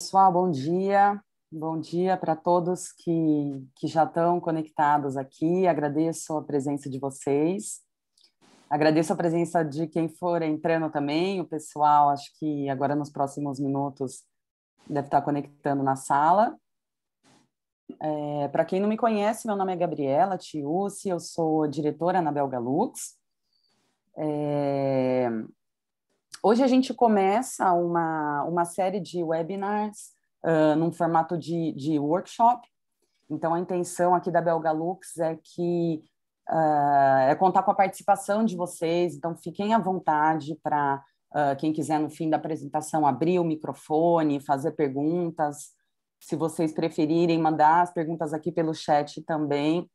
Pessoal, bom dia. Bom dia para todos que, que já estão conectados aqui. Agradeço a presença de vocês. Agradeço a presença de quem for entrando também. O pessoal, acho que agora nos próximos minutos deve estar conectando na sala. É, para quem não me conhece, meu nome é Gabriela Tiussi. eu sou diretora na Belga Lux. É, hoje a gente começa uma, uma série de webinars uh, num formato de, de workshop. Então, a intenção aqui da Belga Lux é que uh, é contar com a participação de vocês. Então, fiquem à vontade para uh, quem quiser, no fim da apresentação, abrir o microfone, fazer perguntas. Se vocês preferirem mandar as perguntas aqui pelo chat também,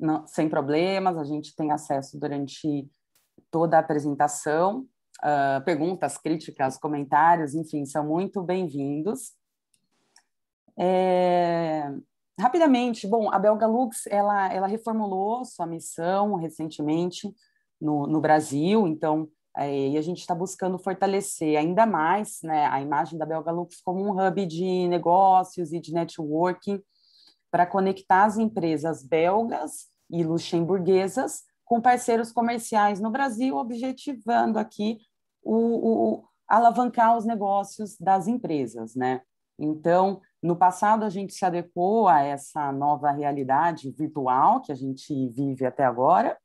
não, sem problemas, a gente tem acesso durante toda a apresentação uh, perguntas, críticas, comentários, enfim, são muito bem-vindos. É... Rapidamente, bom, a Belga Lux, ela, ela reformulou sua missão recentemente no, no Brasil, então, é, e a gente está buscando fortalecer ainda mais né, a imagem da Belga Lux como um hub de negócios e de networking para conectar as empresas belgas e luxemburguesas com parceiros comerciais no Brasil, objetivando aqui o, o alavancar os negócios das empresas, né? Então, no passado a gente se adequou a essa nova realidade virtual que a gente vive até agora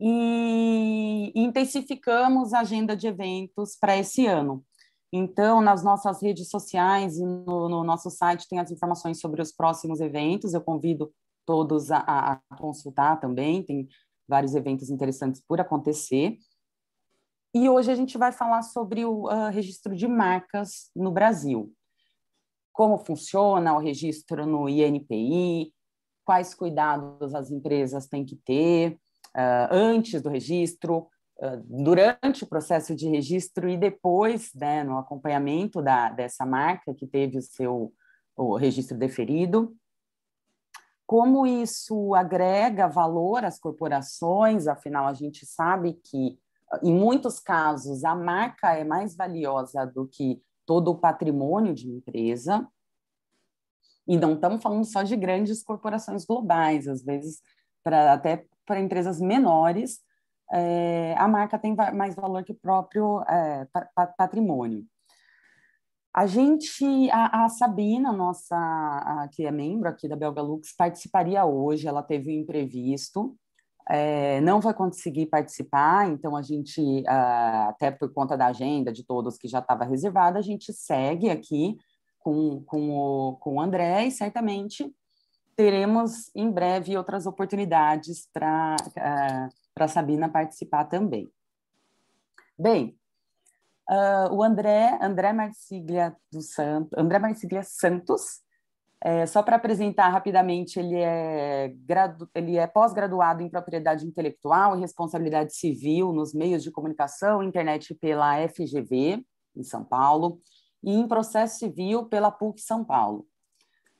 e intensificamos a agenda de eventos para esse ano. Então, nas nossas redes sociais e no, no nosso site tem as informações sobre os próximos eventos. Eu convido todos a, a, consultar também, tem vários eventos interessantes por acontecer. E hoje a gente vai falar sobre o uh, registro de marcas no Brasil. Como funciona o registro no INPI, quais cuidados as empresas têm que ter uh, antes do registro, uh, durante o processo de registro e depois, né, no acompanhamento da, dessa marca que teve o seu o registro deferido como isso agrega valor às corporações, afinal, a gente sabe que, ah, em muitos casos, a marca é mais valiosa do que todo o patrimônio de uma empresa. E não estamos falando só de grandes corporações globais, às vezes, até para empresas menores, é, a marca tem mais valor que o próprio é, patrimônio. A gente, a, a Sabina, nossa, a, que é membro aqui da Belga Lux, participaria hoje, ela teve um imprevisto, é, não vai conseguir participar, então a gente, ah, até por conta da agenda de todos que já estava reservada, a gente segue aqui com, com, o, com o André e certamente teremos em breve outras oportunidades para ah, a para Sabina participar também. Bem, Uh, o André, André Marciglia do Santo, André Marciglia Santos, é, só para apresentar rapidamente, ele é, gradu, ele é pós-graduado em propriedade intelectual e responsabilidade civil nos meios de comunicação, internet pela FGV, em São Paulo, e em processo civil pela PUC São Paulo.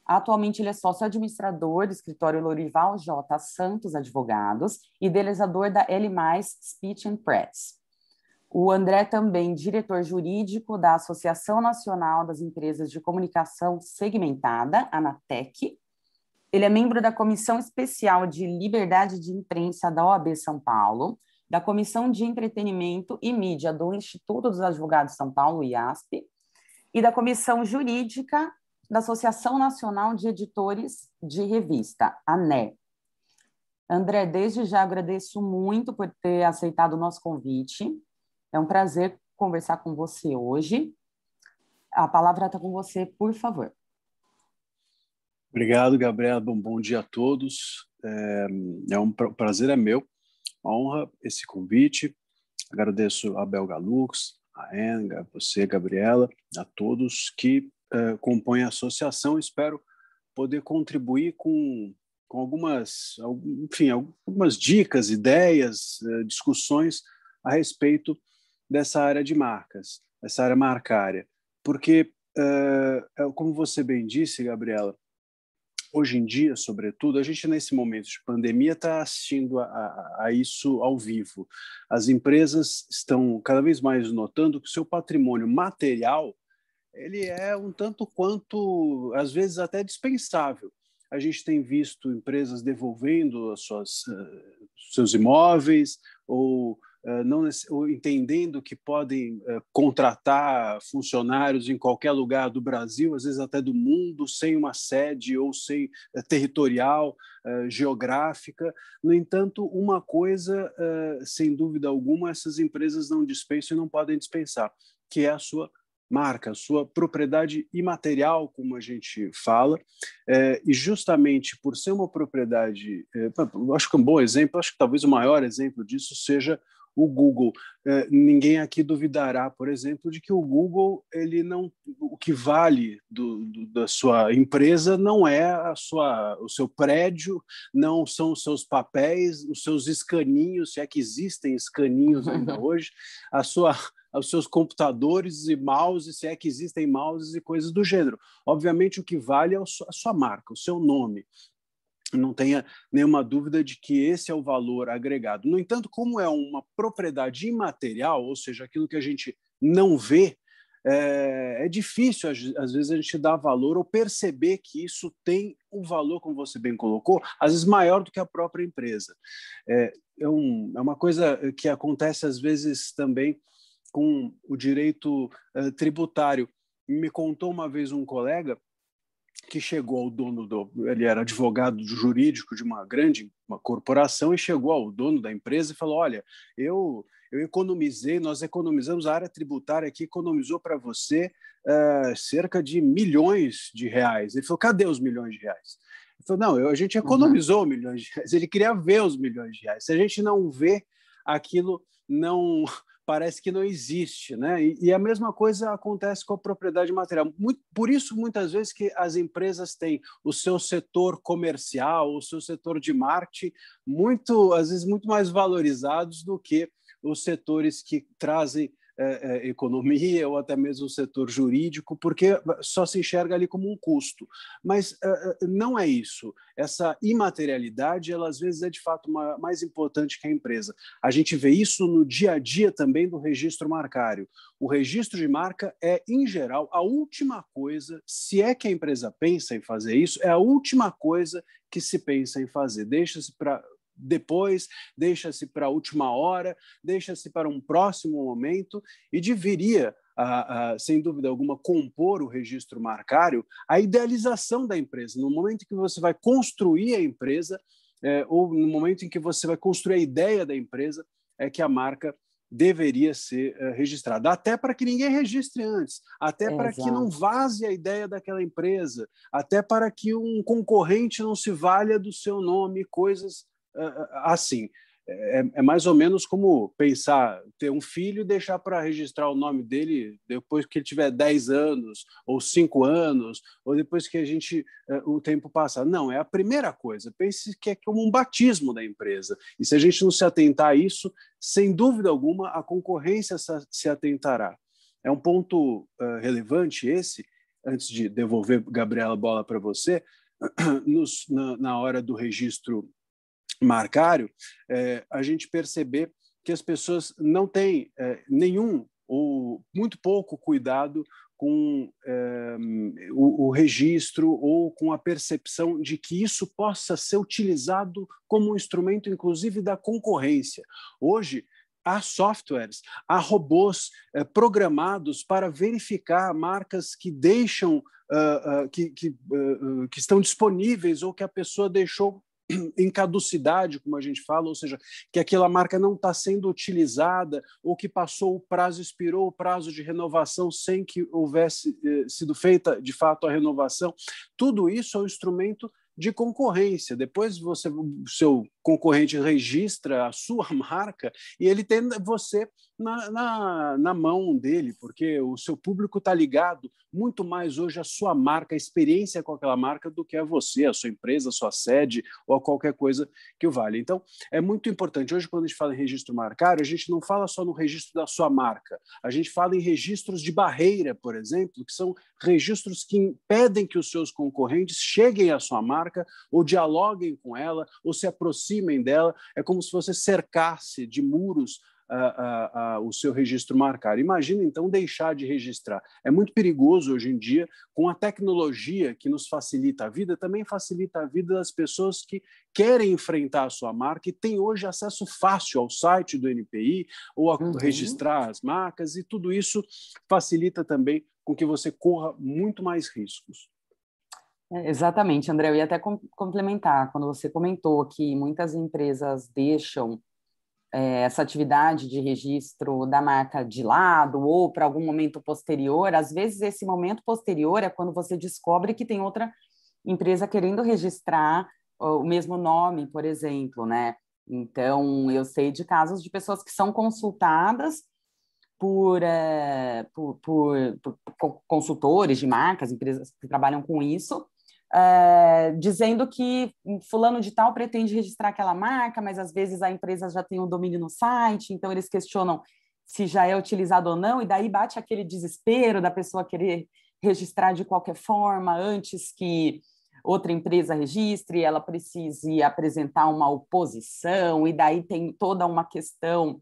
Atualmente ele é sócio-administrador do escritório Lorival J. Santos Advogados e idealizador da L+, Speech and Press. O André também, diretor jurídico da Associação Nacional das Empresas de Comunicação Segmentada, ANATEC. Ele é membro da Comissão Especial de Liberdade de Imprensa da OAB São Paulo, da Comissão de Entretenimento e Mídia do Instituto dos Advogados de São Paulo, IASP, e da Comissão Jurídica da Associação Nacional de Editores de Revista, ANE. André, desde já agradeço muito por ter aceitado o nosso convite é um prazer conversar com você hoje. A palavra está com você, por favor. Obrigado, Gabriela. Bom, bom dia a todos. É, é um pra, prazer é meu, uma honra esse convite. Agradeço a Belga Lux, a Enga, você, Gabriela, a todos que é, compõem a associação. Espero poder contribuir com, com algumas, enfim, algumas dicas, ideias, é, discussões a respeito dessa área de marcas, essa área marcária. Porque, uh, como você bem disse, Gabriela, hoje em dia, sobretudo, a gente nesse momento de pandemia está assistindo a, a, a, isso ao vivo. As empresas estão cada vez mais notando que o seu patrimônio material ele é um tanto quanto, às vezes, até dispensável. A gente tem visto empresas devolvendo as suas, eh, seus imóveis ou eh, não entendendo que podem eh, contratar funcionários em qualquer lugar do Brasil, às vezes até do mundo, sem uma sede ou sem eh, territorial, geográfica. No entanto, uma coisa, sem dúvida alguma, essas empresas não dispensam e não podem dispensar, que é a sua marca, sua propriedade imaterial, como a gente fala, é, e justamente por ser uma propriedade, é, acho que um bom exemplo, acho que talvez o maior exemplo disso seja o Google. É, ninguém aqui duvidará, por exemplo, de que o Google ele não, o que vale do, do, da sua empresa não é a sua, o seu prédio, não são os seus papéis, os seus escaninhos, se é que existem escaninhos ainda hoje, a sua os seus computadores e mouses, se é que existem mouses e coisas do gênero. Obviamente, o que vale é a sua marca, o seu nome, não tenha nenhuma dúvida de que esse é o valor agregado. No entanto, como é uma propriedade imaterial, ou seja, aquilo que a gente não vê, é, é difícil, às vezes, a gente dar valor ou perceber que isso tem um valor, como você bem colocou, às vezes maior do que a própria empresa. É, é, um, é uma coisa que acontece, às vezes, também com o direito eh, tributário. Me contou uma vez um colega que chegou ao dono do, ele era advogado jurídico de uma grande uma corporação e chegou ao dono da empresa e falou: "Olha, eu eu economizei, nós economizamos a área tributária aqui economizou para você uh, cerca de milhões de reais". Ele falou: "Cadê os milhões de reais?" Ele falou: "Não, eu, a gente uhum. economizou uhum. milhões de reais". Ele queria ver os milhões de reais. Se a gente não vê, aquilo não parece que não existe, né? E, e, a mesma coisa acontece com a propriedade material. Muito, por isso, muitas vezes que as empresas têm o seu setor comercial, o seu setor de marketing, muito, às vezes muito mais valorizados do que os setores que trazem é, é, economia ou até mesmo o setor jurídico, porque só se enxerga ali como um custo. Mas é, não é isso. Essa imaterialidade, ela às vezes é de fato uma, mais importante que a empresa. A gente vê isso no dia a dia também do registro marcário. O registro de marca é, em geral, a última coisa, se é que a empresa pensa em fazer isso, é a última coisa que se pensa em fazer. Deixa-se para depois, deixa-se para a última hora, deixa-se para um próximo momento e deveria, ah, ah, sem dúvida alguma, compor o registro marcário a idealização da empresa. No momento em que você vai construir a empresa, é, ou no momento em que você vai construir a ideia da empresa, é que a marca deveria ser é, registrada, até para que ninguém registre antes, até para que não vaze a ideia daquela empresa, até para que um concorrente não se valha do seu nome, coisas é, é, assim. É, é, mais ou menos como pensar ter um filho e deixar para registrar o nome dele depois que ele tiver 10 anos ou 5 anos ou depois que a gente é, o tempo passar. Não, é a primeira coisa. Pense que é como um batismo da empresa. E se a gente não se atentar a isso, sem dúvida alguma a concorrência se atentará. É um ponto uh, relevante esse, antes de devolver Gabriela a bola para você, nos, na, na hora do registro Marcário, é, a gente perceber que as pessoas não têm é, nenhum ou muito pouco cuidado com é, o, o, registro ou com a percepção de que isso possa ser utilizado como um instrumento, inclusive, da concorrência. Hoje, há softwares, há robôs é, programados para verificar marcas que deixam. Uh, uh, que, que, uh, que estão disponíveis ou que a pessoa deixou em caducidade, como a gente fala, ou seja, que aquela marca não está sendo utilizada ou que passou o prazo, expirou o prazo de renovação sem que houvesse eh, sido feita de fato a renovação. Tudo isso é um instrumento de concorrência. Depois você, o seu concorrente registra a sua marca e ele tem você na, na, na mão dele, porque o seu público está ligado muito mais hoje à sua marca, à experiência com aquela marca, do que a você, a sua empresa, a sua sede ou a qualquer coisa que o vale. Então, é muito importante. Hoje, quando a gente fala em registro marcário, a gente não fala só no registro da sua marca, a gente fala em registros de barreira, por exemplo, que são registros que impedem que os seus concorrentes cheguem à sua marca ou dialoguem com ela ou se aproximem aproximem dela, é como se você cercasse de muros ah, ah, ah, o seu registro marcar. Imagina então deixar de registrar. É muito perigoso hoje em dia, com a tecnologia que nos facilita a vida, também facilita a vida das pessoas que querem enfrentar a sua marca e têm hoje acesso fácil ao site do NPI ou a uhum. registrar as marcas, e tudo isso facilita também com que você corra muito mais riscos. É, exatamente, André. Eu ia até complementar, quando você comentou que muitas empresas deixam é, essa atividade de registro da marca de lado ou para algum momento posterior, às vezes esse momento posterior é quando você descobre que tem outra empresa querendo registrar o mesmo nome, por exemplo, né? Então, eu sei de casos de pessoas que são consultadas por, é, por, por, por, consultores de marcas, empresas que trabalham com isso, é, dizendo que fulano de tal pretende registrar aquela marca, mas às vezes a empresa já tem o um domínio no site, então eles questionam se já é utilizado ou não, e daí bate aquele desespero da pessoa querer registrar de qualquer forma antes que outra empresa registre, ela precise apresentar uma oposição, e daí tem toda uma questão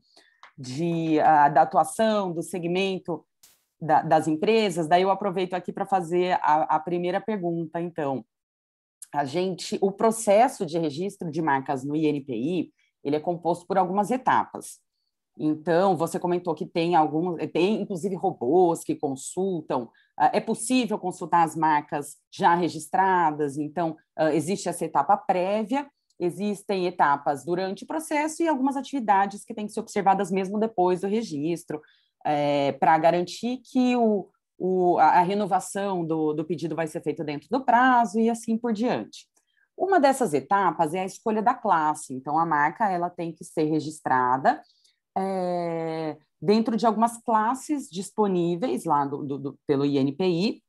de, uh, da atuação do segmento da, das empresas, daí eu aproveito aqui para fazer a, a primeira pergunta, então. A gente, o processo de registro de marcas no INPI, ele é composto por algumas etapas. Então, você comentou que tem alguns, tem inclusive robôs que consultam. Ah, é possível consultar as marcas já registradas, então ah, existe essa etapa prévia, existem etapas durante o processo e algumas atividades que têm que ser observadas mesmo depois do registro, é, para garantir que o, o, a renovação do, do pedido vai ser feita dentro do prazo e assim por diante. Uma dessas etapas é a escolha da classe, então a marca ela tem que ser registrada é, dentro de algumas classes disponíveis lá do, do, pelo INPI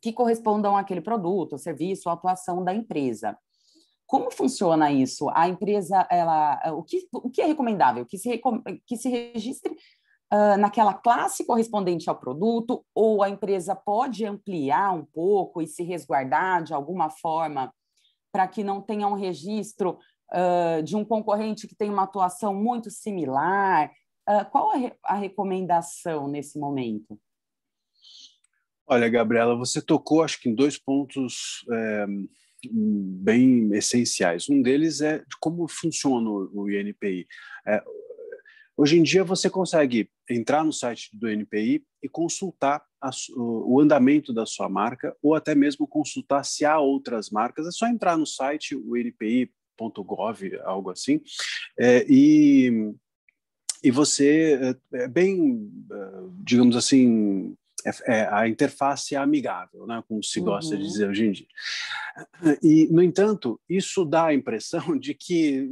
que correspondam àquele produto, serviço, atuação da empresa. Como funciona isso? A empresa, ela, o que, o que é recomendável? Que se, que se registre Uh, naquela classe correspondente ao produto, ou a empresa pode ampliar um pouco e se resguardar de alguma forma para que não tenha um registro uh, de um concorrente que tem uma atuação muito similar? Uh, qual a, re a recomendação nesse momento? Olha, Gabriela, você tocou acho que em dois pontos é, bem essenciais. Um deles é de como funciona o INPI. É, Hoje em dia você consegue entrar no site do NPI e consultar a, o andamento da sua marca ou até mesmo consultar se há outras marcas. É só entrar no site o npi.gov, algo assim, é, e e você é, é bem, é, digamos assim, é, é a interface é amigável, né, como se gosta uhum. de dizer hoje em dia. E, no entanto, isso dá a impressão de que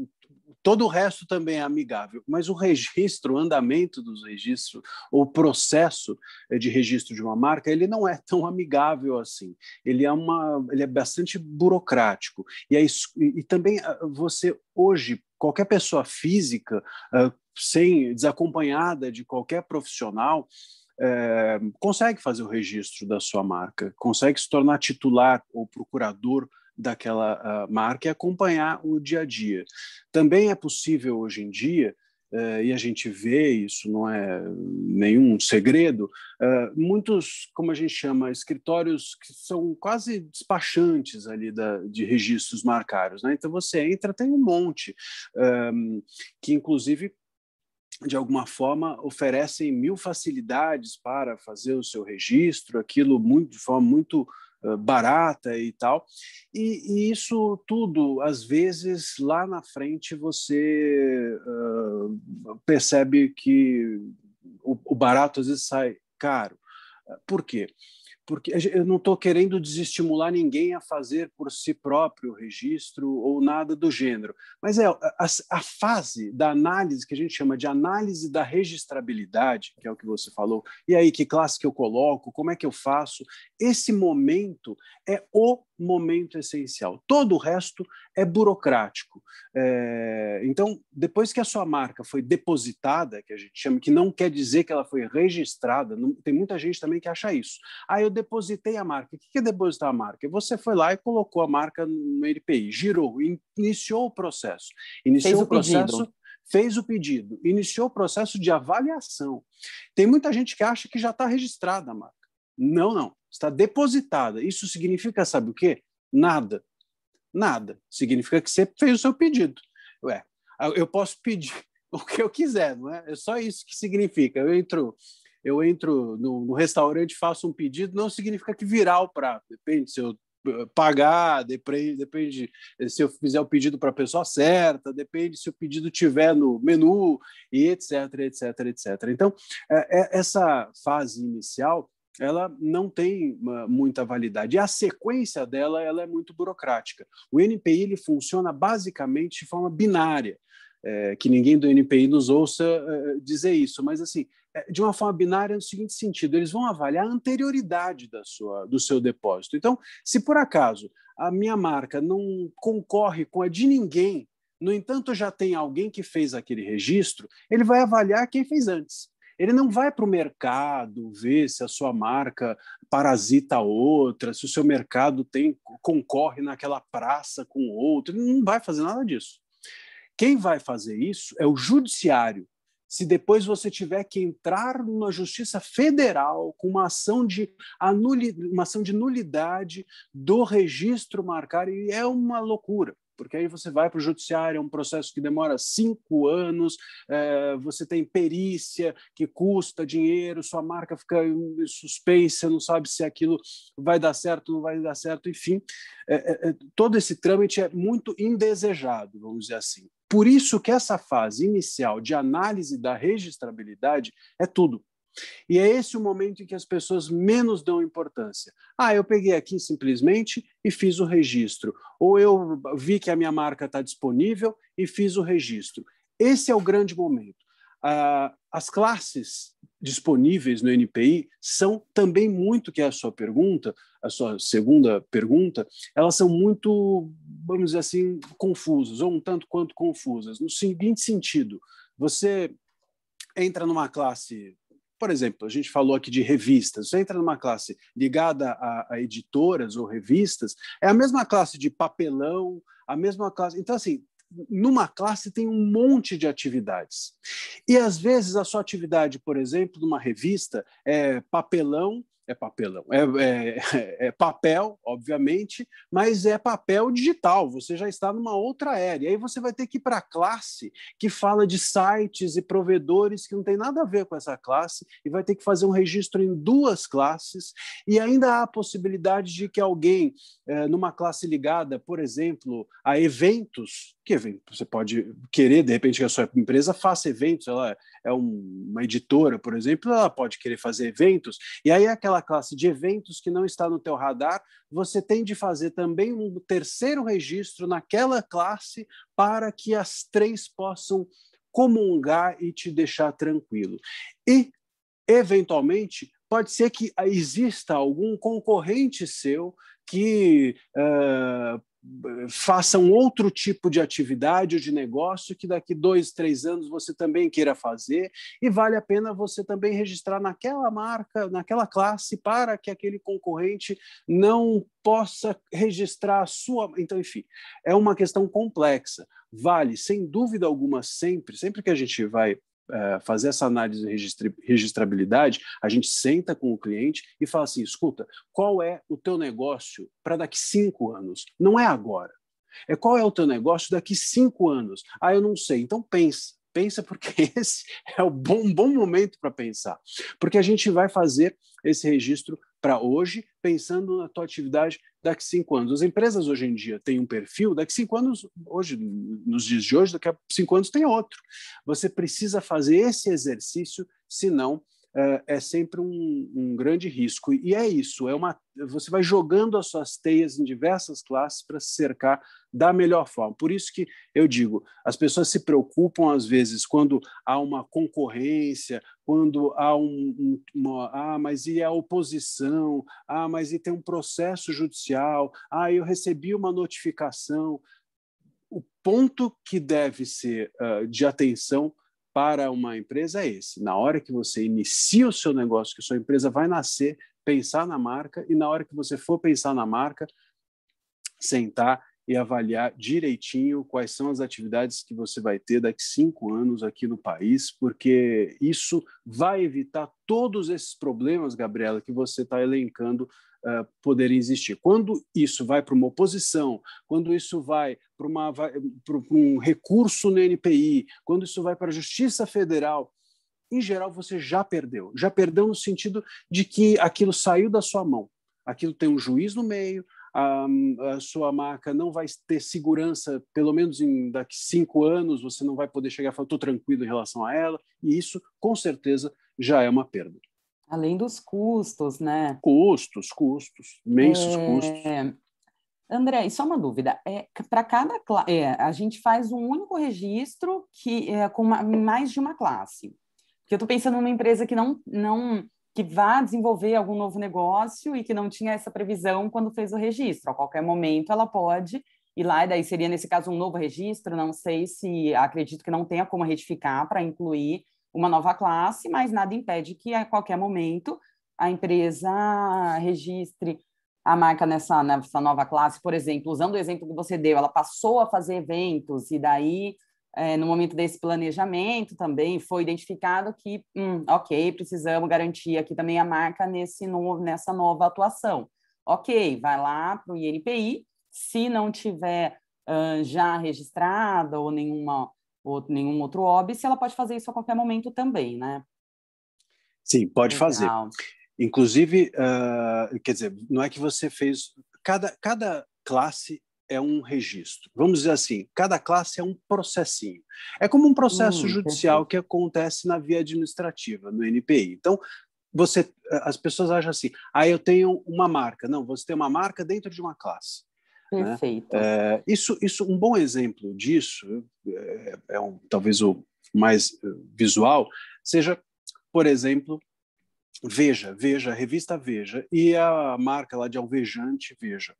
Todo o resto também é amigável, mas o registro, o andamento dos registros, o processo eh, de registro de uma marca, ele não é tão amigável assim. Ele é, uma, ele é bastante burocrático. E, é isso, e, também ah, você, hoje, qualquer pessoa física, ah, sem desacompanhada de qualquer profissional, é, consegue fazer o registro da sua marca, consegue se tornar titular ou procurador daquela uh, marca e acompanhar o dia a dia. Também é possível hoje em dia Uh, e a gente vê isso não é nenhum segredo uh, muitos como a gente chama escritórios que são quase despachantes ali da, de registros marcários né? então você entra tem um monte um, que inclusive de alguma forma oferecem mil facilidades para fazer o seu registro aquilo muito de forma muito eh, barata e tal. E, e, isso tudo, às vezes, lá na frente você uh, percebe que o, o, barato às vezes sai caro. Por quê? porque eu não estou querendo desestimular ninguém a fazer por si próprio registro ou nada do gênero. Mas é a, a, fase da análise, que a gente chama de análise da registrabilidade, que é o que você falou, e aí que classe que eu coloco, como é que eu faço, esse momento é o momento essencial. Todo o resto é burocrático. É, então, depois que a sua marca foi depositada, que a gente chama, que não quer dizer que ela foi registrada, não, tem muita gente também que acha isso. Ah, eu depositei a marca. O que é depositar a marca? Você foi lá e colocou a marca no NPI, girou, iniciou o processo. Iniciou fez o, o processo, pedido. fez o pedido, iniciou o processo de avaliação. Tem muita gente que acha que já está registrada a marca. Não, não. Está depositada. Isso significa, sabe o quê? Nada. Nada. Significa que você fez o seu pedido. Ué, eu posso pedir o que eu quiser, não é? É só isso que significa. Eu entro eu entro no, no restaurante, faço um pedido, não significa que virar o prato. Depende se eu eh, pagar, depende, depende eh, se eu fizer o pedido para a pessoa certa, depende se o pedido tiver no menu, e etc, etc, etc. Então, é, é, essa fase inicial, ela não tem uma, muita validade. E a sequência dela ela é muito burocrática. O NPI ele funciona basicamente de forma binária. É, que ninguém do NPI nos ouça dizer isso, mas assim, é, de uma forma binária no seguinte sentido: eles vão avaliar a anterioridade da sua, do seu depósito. Então, se por acaso a minha marca não concorre com a de ninguém, no entanto já tem alguém que fez aquele registro, ele vai avaliar quem fez antes. Ele não vai para o mercado ver se a sua marca parasita outra, se o seu mercado tem concorre naquela praça com outro. Ele não vai fazer nada disso. Quem vai fazer isso é o judiciário se depois você tiver que entrar numa justiça federal com uma ação de, uma ação de nulidade do registro marcário, é uma loucura. Porque aí você vai para o judiciário, é um processo que demora cinco anos, é, você tem perícia que custa dinheiro, sua marca fica hum, suspensa, não sabe se aquilo vai dar certo, não vai dar certo, enfim. É, é, é todo esse trâmite é muito indesejado, vamos dizer assim. Por isso que essa fase inicial de análise da registrabilidade é tudo. E é esse o momento em que as pessoas menos dão importância. Ah, eu peguei aqui simplesmente e fiz o registro. Ou eu vi que a minha marca está disponível e fiz o registro. Esse é o grande momento. Ah, as classes disponíveis no NPI são também muito, que é a sua pergunta, a sua segunda pergunta, elas são muito, vamos dizer assim, confusas, ou um tanto quanto confusas, no seguinte sentido: você entra numa classe. Por exemplo, a gente falou aqui de revistas. Você entra numa classe ligada a, a editoras ou revistas, é a mesma classe de papelão, a mesma classe. Então, assim, numa classe tem um monte de atividades. E às vezes a sua atividade, por exemplo, numa revista, é papelão é papelão. É, é, é, papel, obviamente, mas é papel digital. Você já está numa outra era. E aí você vai ter que ir para a classe que fala de sites e provedores que não tem nada a ver com essa classe e vai ter que fazer um registro em duas classes. E ainda há a possibilidade de que alguém, é, numa classe ligada, por exemplo, a eventos, que você pode querer, de repente, que a sua empresa faça eventos, ela é um, uma editora, por exemplo, ela pode querer fazer eventos. E aí é aquela daquela classe de eventos que não está no teu radar, você tem de fazer também um terceiro registro naquela classe para que as três possam comungar e te deixar tranquilo. E, eventualmente, pode ser que exista algum concorrente seu que uh, faça um outro tipo de atividade ou de negócio que daqui dois, três anos você também queira fazer e vale a pena você também registrar naquela marca, naquela classe para que aquele concorrente não possa registrar a sua. Então, enfim, é uma questão complexa. Vale, sem dúvida alguma, sempre, sempre que a gente vai é, fazer essa análise de registrabilidade, a gente senta com o cliente e fala assim: escuta, qual é o teu negócio para daqui cinco anos? Não é agora. É qual é o teu negócio daqui cinco anos? Ah, eu não sei. Então pensa pensa porque esse é o bom, bom momento para pensar, porque a gente vai fazer esse registro para hoje, pensando na tua atividade daqui a cinco anos. As empresas hoje em dia têm um perfil, daqui a cinco anos, hoje, nos dias de hoje, daqui a cinco anos tem outro. Você precisa fazer esse exercício, senão é, é, sempre um, um, grande risco. E é isso, é uma, você vai jogando as suas teias em diversas classes para se cercar da melhor forma. Por isso que eu digo, as pessoas se preocupam às vezes quando há uma concorrência, quando há um, uma, ah, mas e a oposição? Ah, mas e tem um processo judicial? Ah, eu recebi uma notificação. O ponto que deve ser uh, de atenção para uma empresa é esse. Na hora que você inicia o seu negócio, que sua empresa vai nascer, pensar na marca, e na hora que você for pensar na marca, sentar e avaliar direitinho quais são as atividades que você vai ter daqui cinco anos aqui no país, porque isso vai evitar todos esses problemas, Gabriela, que você está elencando uh, eh, poderem existir. Quando isso vai para uma oposição, quando isso vai para um recurso no NPI, quando isso vai para a Justiça Federal, em geral você já perdeu. Já perdeu no sentido de que aquilo saiu da sua mão. Aquilo tem um juiz no meio, a, a, sua marca não vai ter segurança, pelo menos em daqui cinco anos, você não vai poder chegar e falar, estou tranquilo em relação a ela, e isso, com certeza, já é uma perda. Além dos custos, né? Custos, custos, imensos é... custos. André, só uma dúvida. É, Para cada é, a gente faz um único registro que é, com uma, mais de uma classe. Porque eu estou pensando numa empresa que não, não que vá desenvolver algum novo negócio e que não tinha essa previsão quando fez o registro. A qualquer momento ela pode ir lá, e daí seria, nesse caso, um novo registro, não sei se, acredito que não tenha como retificar para incluir uma nova classe, mas nada impede que a qualquer momento a empresa registre a marca nessa, nessa nova classe, por exemplo, usando o exemplo que você deu, ela passou a fazer eventos e daí é, no momento desse planejamento também foi identificado que, hum, ok, precisamos garantir aqui também a marca nesse novo, nessa nova atuação. Ok, vai lá para o INPI, se não tiver uh, já registrada ou nenhuma ou nenhum outro se ela pode fazer isso a qualquer momento também, né? Sim, pode Legal. fazer. Inclusive, uh, quer dizer, não é que você fez. Cada, cada classe é um registro. Vamos dizer assim, cada classe é um processinho. É como um processo hum, judicial que acontece na via administrativa, no NPI. Então, você, eh, as pessoas acham assim, ah, eu tenho uma marca. Não, você tem uma marca dentro de uma classe. Né? Perfeito. Né? É, isso, isso, um bom exemplo disso, é, é um, talvez o mais visual, seja, por exemplo, Veja, Veja, a revista Veja e a marca lá de alvejante Veja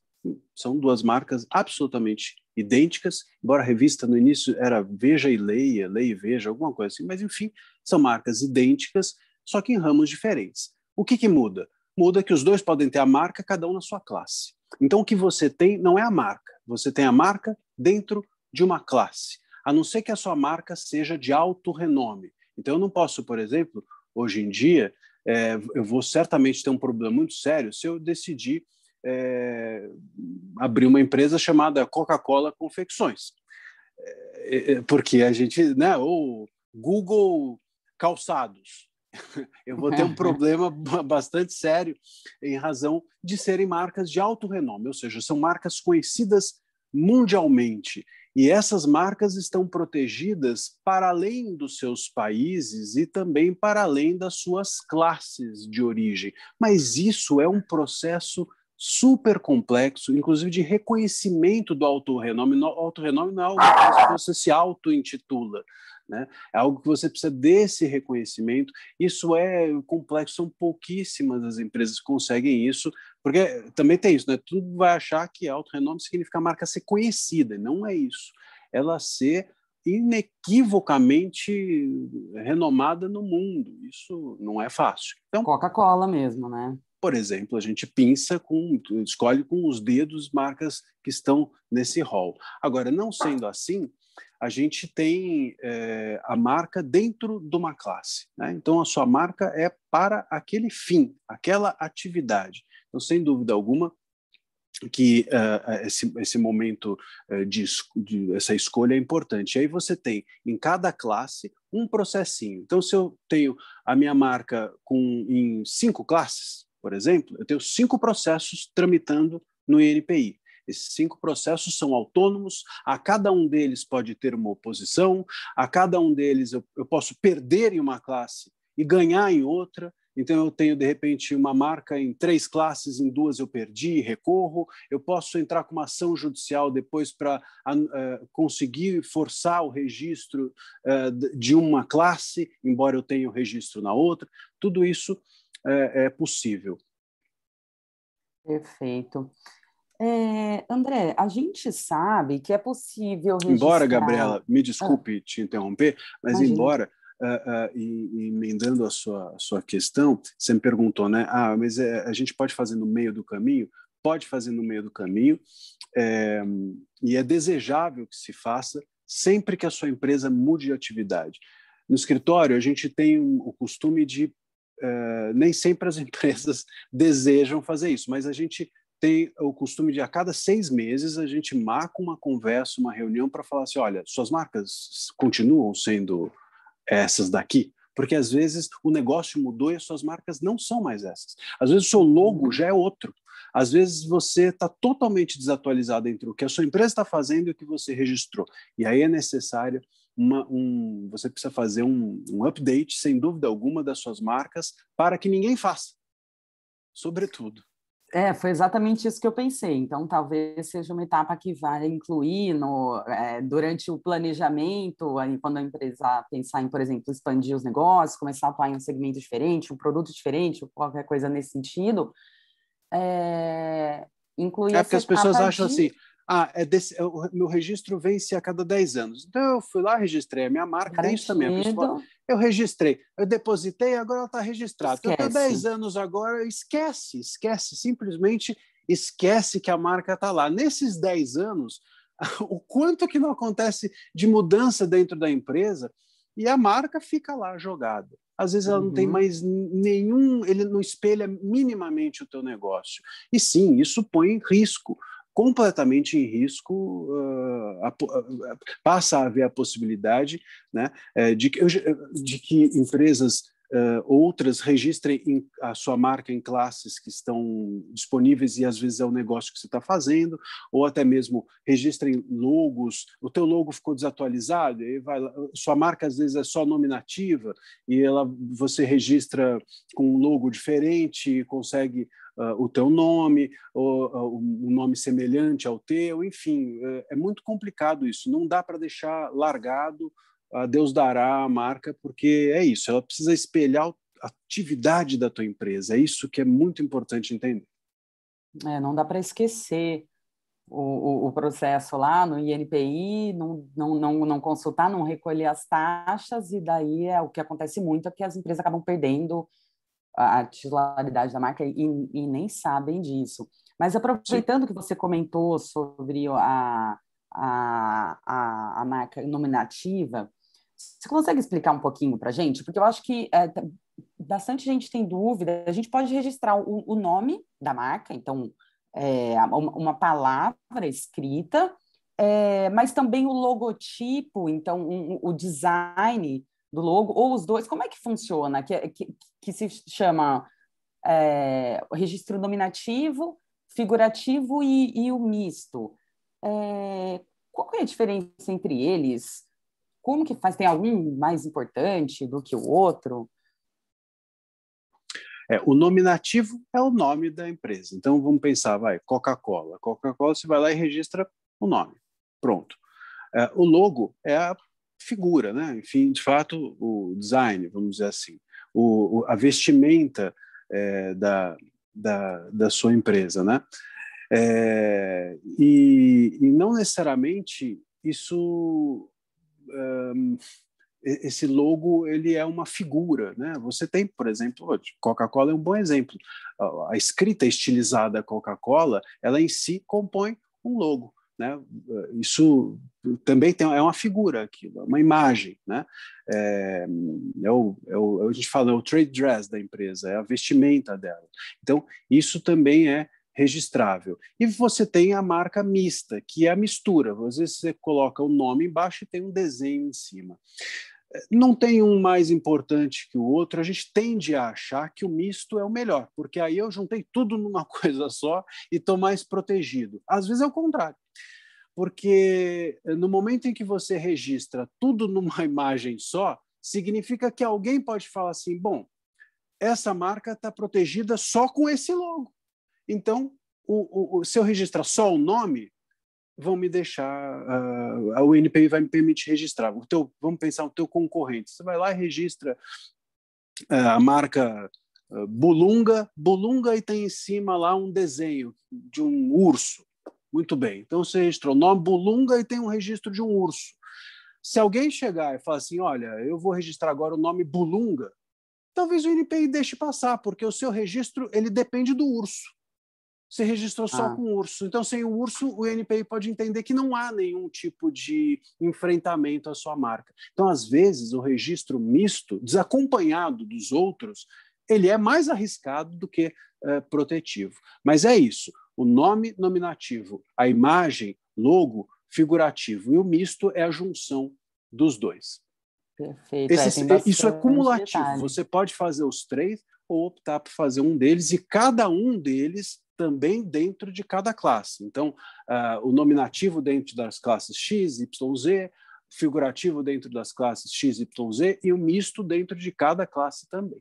são duas marcas absolutamente idênticas, embora a revista no início era Veja e Leia, Leia e Veja, alguma coisa assim, mas enfim, são marcas idênticas, só que em ramos diferentes. O que, que muda? Muda que os dois podem ter a marca, cada um na sua classe. Então, o que você tem não é a marca, você tem a marca dentro de uma classe, a não ser que a sua marca seja de alto renome. Então, eu não posso, por exemplo, hoje em dia, é, eu vou certamente ter um problema muito sério se eu decidir é, abriu uma empresa chamada Coca-Cola Confecções, é, é porque a gente, né, ou Google Calçados, eu vou ter um problema bastante sério em razão de serem marcas de alto renome, ou seja, são marcas conhecidas mundialmente. E essas marcas estão protegidas para além dos seus países e também para além das suas classes de origem. Mas isso é um processo super complexo, inclusive de reconhecimento do autorrenome. Autorrenome não é algo que você se auto-intitula, né? é algo que você precisa desse reconhecimento. Isso é complexo, são pouquíssimas as empresas que conseguem isso, porque também tem isso, né? tudo vai achar que autorrenome significa a marca ser conhecida, não é isso. Ela ser inequivocamente renomada no mundo. Isso não é fácil. Então, Coca-Cola mesmo, né? por exemplo, a gente pinça com, escolhe com os dedos marcas que estão nesse rol. Agora, não sendo assim, a gente tem é, a marca dentro de uma classe. Né? Então, a sua marca é para aquele fim, aquela atividade. Então, sem dúvida alguma, que uh, esse, esse momento uh, de, de, essa escolha é importante. Aí você tem em cada classe um processinho. Então, se eu tenho a minha marca com, em cinco classes, por exemplo, eu tenho cinco processos tramitando no INPI. Esses cinco processos são autônomos, a cada um deles pode ter uma oposição, a cada um deles eu, eu posso perder em uma classe e ganhar em outra. Então, eu tenho, de repente, uma marca em três classes, em duas eu perdi, recorro. Eu posso entrar com uma ação judicial depois para uh, conseguir forçar o registro uh, de uma classe, embora eu tenha o registro na outra. Tudo isso é, é possível. Perfeito. É, André, a gente sabe que é possível. Registrar... Embora, Gabriela, me ah. desculpe ah. te interromper, mas Imagina. embora Uh, ah, uh, ah, e, e emendando a sua, a sua questão, você me perguntou, né? Ah, mas é, a gente pode fazer no meio do caminho? Pode fazer no meio do caminho, é, e é desejável que se faça sempre que a sua empresa mude de atividade. No escritório, a gente tem o costume de é, nem sempre as empresas desejam fazer isso, mas a gente tem o costume de, a cada seis meses, a gente marca uma conversa, uma reunião para falar assim: olha, suas marcas continuam sendo essas daqui? Porque às vezes o negócio mudou e as suas marcas não são mais essas. Às vezes o seu logo já é outro. Às vezes você está totalmente desatualizado entre o que a sua empresa está fazendo e o que você registrou. E aí é necessário uma, um, você precisa fazer um, um update, sem dúvida alguma, das suas marcas para que ninguém faça, sobretudo. É, foi exatamente isso que eu pensei. Então, talvez seja uma etapa que vai incluir no, é, durante o planejamento, aí, quando a empresa pensar em, por exemplo, expandir os negócios, começar a atuar em um segmento diferente, um produto diferente, qualquer coisa nesse sentido. É, incluir é porque as pessoas acham de... assim, ah, é desse, é, o meu registro vence a cada 10 anos. Então eu fui lá, registrei a minha marca, tem isso também. pessoal. eu registrei, eu depositei, agora ela está registrada. Então Eu 10 anos agora, esquece, esquece, simplesmente esquece que a marca está lá. Nesses 10 anos, o quanto que não acontece de mudança dentro da empresa e a marca fica lá jogada. Às vezes ela não uhum. tem mais nenhum, ele não espelha minimamente o teu negócio. E sim, isso põe risco completamente em risco, uh, a, a, ah, ah, passa a haver a possibilidade né, eh, de, que, de que empresas Uh, outras registrem em, a sua marca em classes que estão disponíveis e às vezes é o negócio que você está fazendo, ou até mesmo registrem logos, o teu logo ficou desatualizado, e vai, sua marca às vezes é só nominativa e ela você registra com um logo diferente, e consegue uh, o teu nome, ou, ou, ah, um nome semelhante ao teu, enfim, é, é muito complicado isso. Não dá para deixar largado a ah, Deus dará a marca, porque é isso, ela precisa espelhar a atividade da tua empresa. É isso que é muito importante entender. É, não dá para esquecer o, o, o, processo lá no INPI, não, não, não, não, consultar, não recolher as taxas, e daí é o que acontece muito, é que as empresas acabam perdendo a titularidade da marca e, e nem sabem disso. Mas aproveitando que você comentou sobre a, a, a, a, marca nominativa, você consegue explicar um pouquinho para a gente? Porque eu acho que é, tá, bastante gente tem dúvida. A gente pode registrar o, o nome da marca, então, é, uma palavra escrita, é, mas também o logotipo, então, um, o design do logo, ou os dois, como é que funciona? Que, é, que, que se chama é, registro nominativo, figurativo e, e o misto. É, qual é a diferença entre eles? Como que faz? Tem algum mais importante do que o outro? É, o nominativo é o nome da empresa. Então vamos pensar, vai, Coca-Cola. Coca-Cola, você vai lá e registra o nome. Pronto. É, o logo é a figura, né? Enfim, de fato, o design, vamos dizer assim, o, o a vestimenta é, da, da, da, sua empresa, né? É, e, e, não necessariamente isso um, esse logo ele é uma figura, né? Você tem, por exemplo, Coca-Cola é um bom exemplo. A escrita estilizada Coca-Cola, ela em si compõe um logo, né? Isso também tem, é uma figura aquilo, é uma imagem, né? É, é, o, é, o, é a gente fala, é o trade dress da empresa, é a vestimenta dela. Então, isso também é registrável. E você tem a marca mista, que é a mistura. Às vezes você coloca o nome embaixo e tem um desenho em cima não tem um mais importante que o outro, a gente tende a achar que o misto é o melhor, porque aí eu juntei tudo numa coisa só e estou mais protegido. Às vezes é o contrário, porque eh, no momento em que você registra tudo numa imagem só, significa que alguém pode falar assim: bom, essa marca está protegida só com esse logo. Então, o, o, se eu registrar só o nome, vão me deixar, uh, a UNPI vai me permitir registrar. O teu, vamos pensar o teu concorrente. Você vai lá e registra uh, a marca uh, Bulunga, Bulunga e tem em cima lá um desenho de um urso. Muito bem. Então você registrou o nome Bulunga e tem um registro de um urso. Se alguém chegar e falar assim, olha, eu vou registrar agora o nome Bulunga, talvez o INPI deixe passar, porque o seu registro ele depende do urso. Você registrou só ah. com o urso. Então, sem o urso, o NPI pode entender que não há nenhum tipo de enfrentamento à sua marca. Então, às vezes, o registro misto, desacompanhado dos outros, ele é mais arriscado do que eh, protetivo. Mas é isso. O nome nominativo, a imagem, logo, figurativo e o misto é a junção dos dois. Perfeito. Esse, é, isso é cumulativo. Detalhe. Você pode fazer os três ou optar por fazer um deles e cada um deles também dentro de cada classe. Então, uh, o nominativo dentro das classes X, Y, Z, figurativo dentro das classes X, Y, Z e o misto dentro de cada classe também.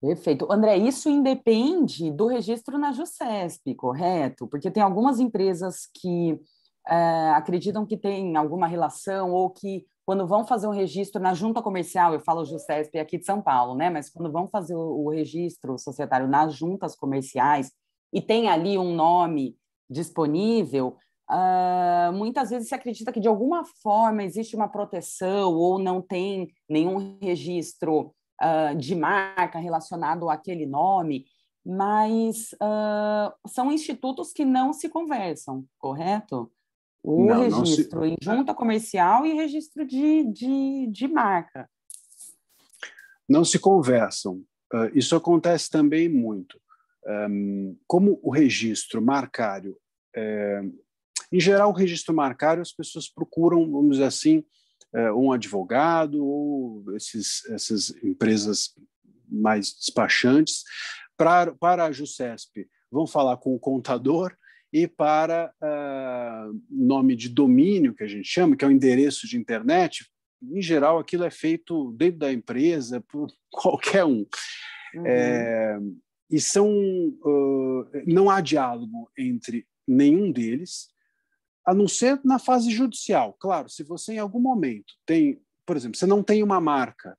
Perfeito. André, isso independe do registro na JUCESP, correto? Porque tem algumas empresas que uh, acreditam que tem alguma relação ou que quando vão fazer um registro na junta comercial, eu falo JUSCESP aqui de São Paulo, né? Mas quando vão fazer o, o registro societário nas juntas comerciais e tem ali um nome disponível, uh, muitas vezes se acredita que de alguma forma existe uma proteção ou não tem nenhum registro uh, de marca relacionado àquele nome, mas uh, são institutos que não se conversam, correto? O não, registro não se... em junta comercial e registro de, de, de marca. Não se conversam. Ah, isso acontece também muito. como o registro marcário. Eh, em geral, o registro marcário, as pessoas procuram, vamos dizer assim, eh, um advogado ou esses, essas empresas mais despachantes. para para a JUSESP, vão falar com o contador e para uh, nome de domínio, que a gente chama, que é o endereço de internet, em geral aquilo é feito dentro da empresa, por qualquer um. Uhum. É, e são, uh, não há diálogo entre nenhum deles, a não ser na fase judicial. Claro, se você em algum momento tem, por exemplo, você não tem uma marca,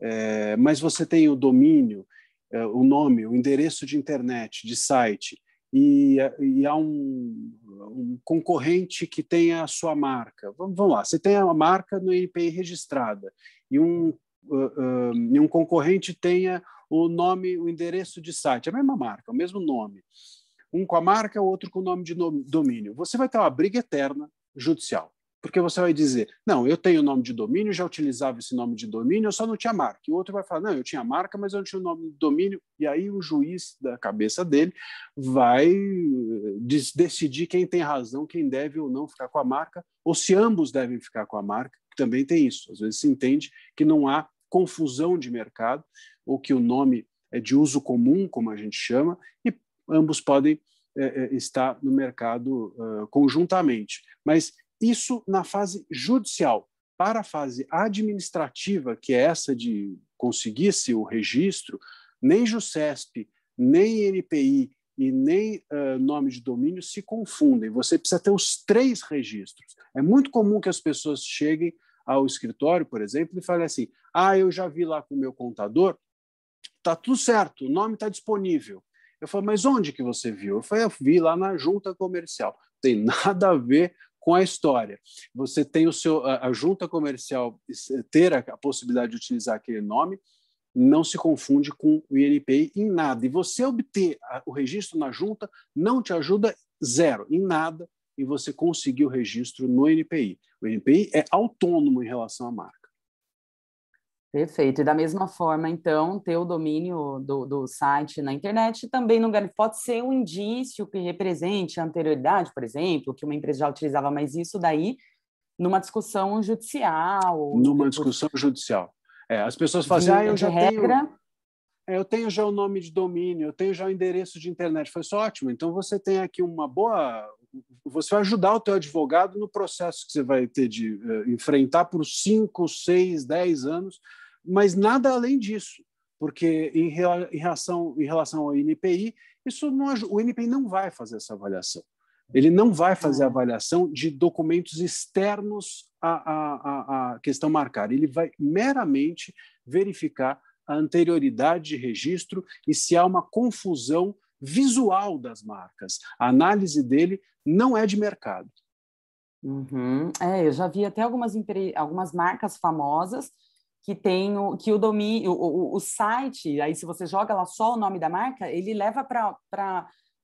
é, mas você tem o domínio, é, o nome, o endereço de internet, de site, e, e há um, um, concorrente que tem a sua marca. Vamos, vamos lá, você tem a marca no INPI registrada e um, uh, uh, e um concorrente tenha o nome, o endereço de site, a mesma marca, o mesmo nome. Um com a marca, o outro com o nome de nome, domínio. Você vai ter uma briga eterna judicial. Porque você vai dizer, não, eu tenho o nome de domínio, já utilizava esse nome de domínio, eu só não tinha marca. E o outro vai falar, não, eu tinha marca, mas eu não tinha o nome de domínio. E aí o juiz da cabeça dele vai eh, decidir quem tem razão, quem deve ou não ficar com a marca, ou se ambos devem ficar com a marca, também tem isso. Às vezes se entende que não há confusão de mercado, ou que o nome é de uso comum, como a gente chama, e ambos podem eh, eh, estar no mercado uh, conjuntamente. Mas isso na fase judicial. Para a fase administrativa, que é essa de conseguir-se o registro, nem JUSCESP, nem NPI e nem uh, nome de domínio se confundem. Você precisa ter os três registros. É muito comum que as pessoas cheguem ao escritório, por exemplo, e falem assim: ah, eu já vi lá com o meu contador, tá tudo certo, o nome está disponível. Eu falo, mas onde que você viu? Eu falei, eu vi lá na junta comercial. Tem nada a ver com a história. Você tem o seu a, a junta comercial ter a, a possibilidade de utilizar aquele nome, não se confunde com o INPI em nada. E você obter a, o registro na junta não te ajuda zero, em nada, e você conseguir o registro no INPI. O INPI é autônomo em relação à marca. Perfeito. E da mesma forma, então, ter o domínio do, do site na internet também não pode ser um indício que represente a anterioridade, por exemplo, que uma empresa já utilizava, mas isso daí numa discussão judicial. Numa discussão judicial. É, as pessoas fazem, assim, ah, eu já regra... tenho. É, eu tenho já o nome de domínio, eu tenho já o endereço de internet. Foi ótimo. Então você tem aqui uma boa você vai ajudar o teu advogado no processo que você vai ter de uh, enfrentar por 5, 6, 10 anos mas nada além disso, porque em, rea, em, relação, em relação ao INPI, isso não, o INPI não vai fazer essa avaliação. Ele não vai fazer é. avaliação de documentos externos à, à, à questão marcar. Ele vai meramente verificar a anterioridade de registro e se há uma confusão visual das marcas. A análise dele não é de mercado. Uhum. É, eu já vi até algumas, algumas marcas famosas que tem o que o domínio, o, o, o site, aí se você joga lá só o nome da marca, ele leva para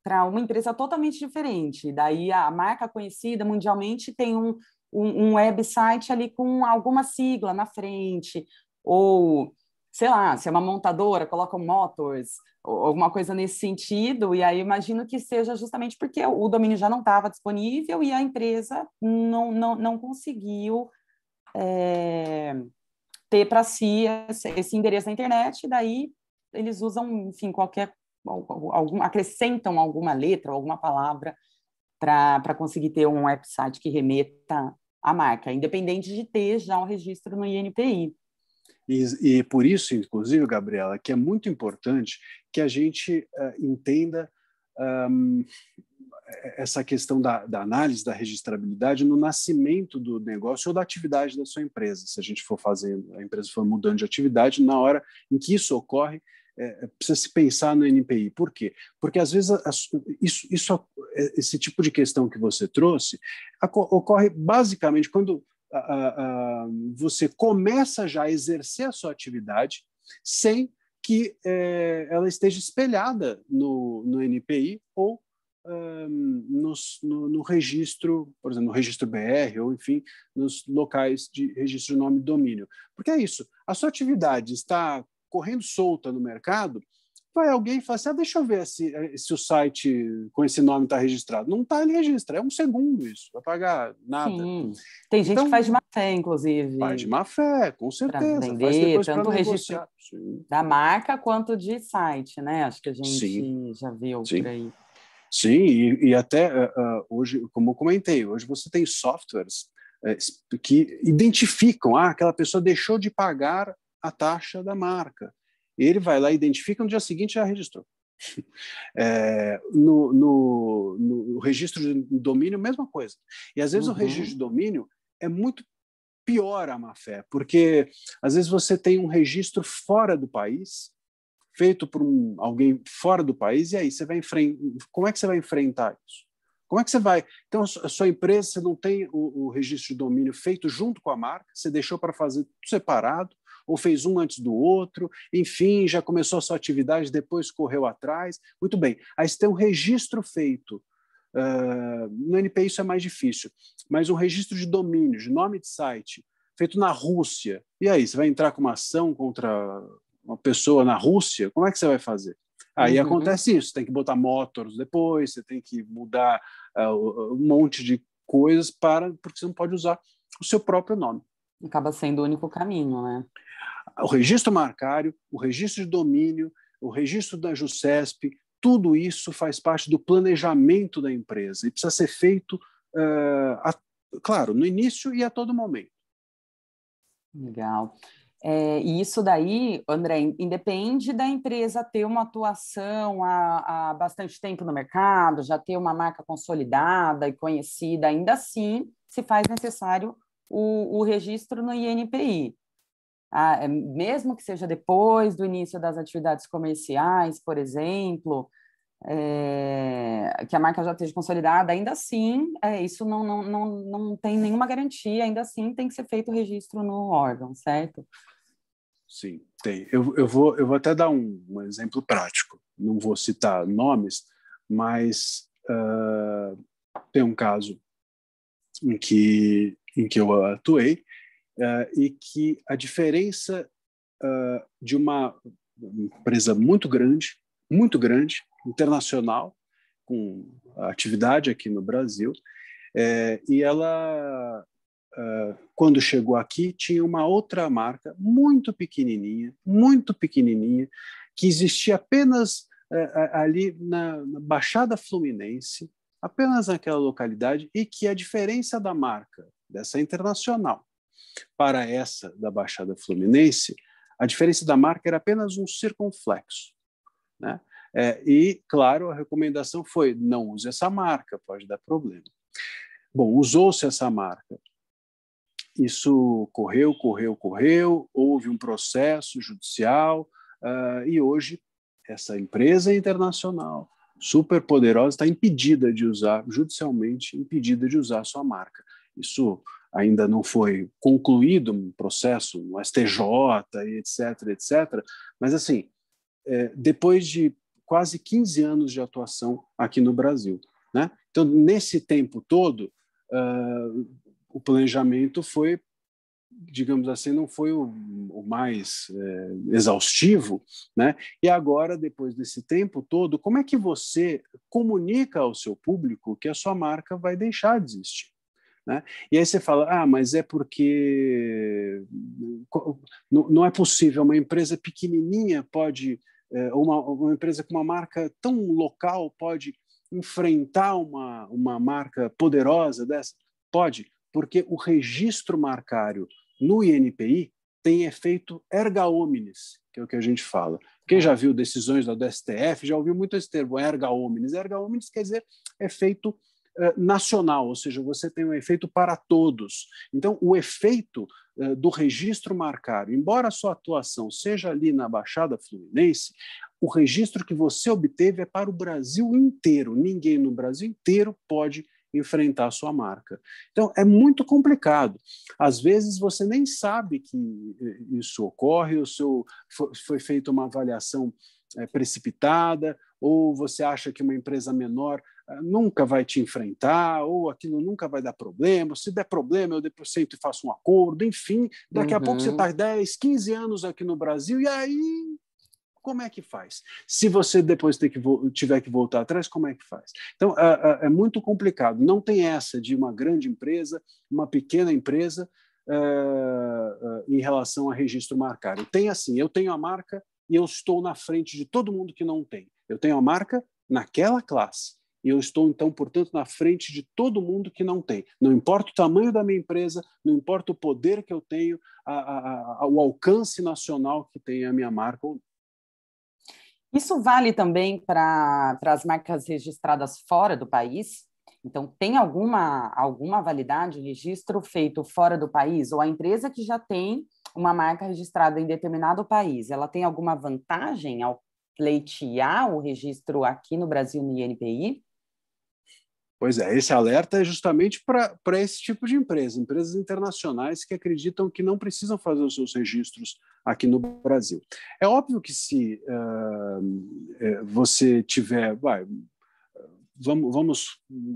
para uma empresa totalmente diferente. Daí a marca conhecida mundialmente tem um, um, um website ali com alguma sigla na frente, ou sei lá, se é uma montadora, coloca um motors, alguma coisa nesse sentido, e aí imagino que seja justamente porque o domínio já não estava disponível e a empresa não, não, não conseguiu é, ter para si esse endereço na internet, e daí eles usam, enfim, qualquer algum, acrescentam alguma letra alguma palavra para conseguir ter um website que remeta à marca, independente de ter já um registro no INPI. E, e por isso, inclusive, Gabriela, que é muito importante que a gente uh, entenda um, essa questão da, da, análise da registrabilidade no nascimento do negócio ou da atividade da sua empresa. Se a gente for fazendo, a empresa for mudando de atividade, na hora em que isso ocorre, é, é precisa se pensar no NPI. Por quê? Porque às vezes a, isso, isso, é, esse tipo de questão que você trouxe a, ocorre basicamente quando a, você começa já a exercer a sua atividade sem que é, ela esteja espelhada no, no NPI ou um, nos, no, no, registro, por exemplo, no registro BR, ou enfim, nos locais de registro de nome e domínio. Porque é isso, a sua atividade está correndo solta no mercado, vai alguém e fala assim, ah, deixa eu ver se, se o site com esse nome está registrado. Não está, ele registra, é um segundo isso, vai pagar nada. Sim. Tem então, gente que então, faz de má fé, inclusive. Faz de má fé, com certeza. Pra vender, tanto registro da marca quanto de site, né? Acho que a gente Sim. já viu Sim. por aí. Sim, e, e até uh, hoje, como eu comentei, hoje você tem softwares uh, que identificam, ah, aquela pessoa deixou de pagar a taxa da marca. Ele vai lá, identifica, no dia seguinte já registrou. É, no, no, no, registro de domínio, mesma coisa. E às vezes uhum. o registro de domínio é muito pior a má fé, porque às vezes você tem um registro fora do país feito por um, alguém fora do país, e aí você vai enfrentar. Como é que você vai enfrentar isso? Como é que você vai? Então, a sua empresa, você não tem o, o registro de domínio feito junto com a marca, você deixou para fazer tudo separado, ou fez um antes do outro, enfim, já começou a sua atividade, depois correu atrás. Muito bem. Aí você tem um registro feito. Uh, no NPI isso é mais difícil, mas um registro de domínio, de nome de site, feito na Rússia. E aí, você vai entrar com uma ação contra uma pessoa na Rússia, como é que você vai fazer? Aí uhum. acontece isso, tem que botar motores depois, você tem que mudar uh, um monte de coisas para porque você não pode usar o seu próprio nome. Acaba sendo o único caminho, né? O registro marcário, o registro de domínio, o registro da JUSCESP, tudo isso faz parte do planejamento da empresa e precisa ser feito, uh, a, claro, no início e a todo momento. Legal. É, e isso daí, André, independe da empresa ter uma atuação há, há, bastante tempo no mercado, já ter uma marca consolidada e conhecida, ainda assim se faz necessário o, o registro no INPI. Ah, é, mesmo que seja depois do início das atividades comerciais, por exemplo, é, que a marca já esteja consolidada, ainda assim, é, isso não, não, não, não tem nenhuma garantia, ainda assim tem que ser feito o registro no órgão, certo? Sim, tem. Eu, eu, vou, eu vou até dar um, um exemplo prático. Não vou citar nomes, mas uh, tem um caso em que, em que eu atuei uh, e que a diferença uh, de uma empresa muito grande, muito grande, internacional, com atividade aqui no Brasil, é, e ela uh, quando chegou aqui, tinha uma outra marca muito pequenininha, muito pequenininha, que existia apenas uh, ali na, Baixada Fluminense, apenas naquela localidade, e que a diferença da marca dessa internacional para essa da Baixada Fluminense, a diferença da marca era apenas um circunflexo. Né? É, e, claro, a recomendação foi: não use essa marca, pode dar problema. Bom, usou-se essa marca. Isso correu, correu, correu, houve um processo judicial uh, e hoje essa empresa internacional super poderosa, está impedida de usar, judicialmente impedida de usar sua marca. Isso ainda não foi concluído um processo no STJ, etc, etc. Mas, assim, é, depois de quase 15 anos de atuação aqui no Brasil. Né? Então, nesse tempo todo, uh, o planejamento foi, digamos assim, não foi o, o mais é, exaustivo, né? E agora, depois desse tempo todo, como é que você comunica ao seu público que a sua marca vai deixar de existir? Né? E aí você fala, ah, mas é porque não é possível, uma empresa pequenininha pode, é, uma, uma empresa com uma marca tão local pode enfrentar uma, uma marca poderosa dessa? Pode porque o registro marcário no INPI tem efeito erga omnes, que é o que a gente fala. Quem já viu decisões do STF já ouviu muito esse termo, erga omnes. Erga omnes quer dizer efeito eh, nacional, ou seja, você tem um efeito para todos. Então, o efeito eh, do registro marcário, embora a sua atuação seja ali na Baixada Fluminense, o registro que você obteve é para o Brasil inteiro. Ninguém no Brasil inteiro pode enfrentar a sua marca. Então, é muito complicado. Às vezes, você nem sabe que eh, isso ocorre, ou seu, foi feita uma avaliação é, precipitada, ou você acha que uma empresa menor eh, nunca vai te enfrentar, ou aquilo nunca vai dar problema, se der problema eu sento e faço um acordo, enfim, daqui uhum. a pouco você está 10, 15 anos aqui no Brasil, e aí como é que faz? Se você depois que, tiver que voltar atrás, como é que faz? Então, é, é, muito complicado. Não tem essa de uma grande empresa, uma pequena empresa ah, ah, em relação a registro marcado. Tem assim, eu tenho a marca e eu estou na frente de todo mundo que não tem. Eu tenho a marca naquela classe. E eu estou, então, portanto, na frente de todo mundo que não tem. Não importa o tamanho da minha empresa, não importa o poder que eu tenho, a, a, a, o alcance nacional que tem a minha marca ou não. Isso vale também para as marcas registradas fora do país? Então, tem alguma, alguma validade, registro feito fora do país? Ou a empresa que já tem uma marca registrada em determinado país, ela tem alguma vantagem ao pleitear o registro aqui no Brasil no INPI? Pois é, esse alerta é justamente para esse tipo de empresa, empresas internacionais que acreditam que não precisam fazer os seus registros aqui no Brasil. É óbvio que se uh, você tiver, vai, vamos, vamos,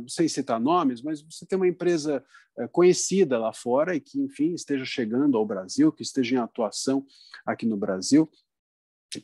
sem citar nomes, mas você tem uma empresa eh, conhecida lá fora e que, enfim, esteja chegando ao Brasil, que esteja em atuação aqui no Brasil,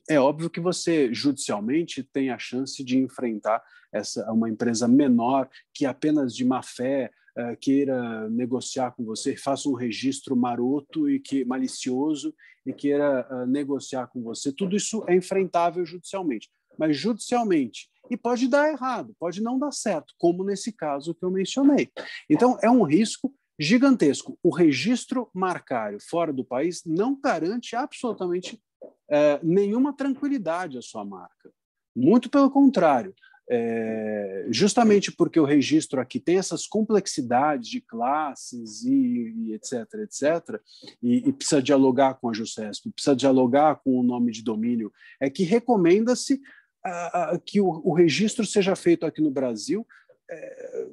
é óbvio que você judicialmente tem a chance de enfrentar essa uma empresa menor que apenas de má fé uh, queira negociar com você, faça um registro maroto e que malicioso e queira uh, negociar com você. Tudo isso é enfrentável judicialmente, mas judicialmente e pode dar errado, pode não dar certo, como nesse caso que eu mencionei. Então é um risco gigantesco. O registro marcário fora do país não garante absolutamente é, nenhuma tranquilidade à sua marca. Muito pelo contrário. É, justamente porque o registro aqui tem essas complexidades de classes e, e etc, etc, e, e, precisa dialogar com a JUCESP, precisa dialogar com o nome de domínio, é que recomenda-se ah, ah, que o, o, registro seja feito aqui no Brasil é,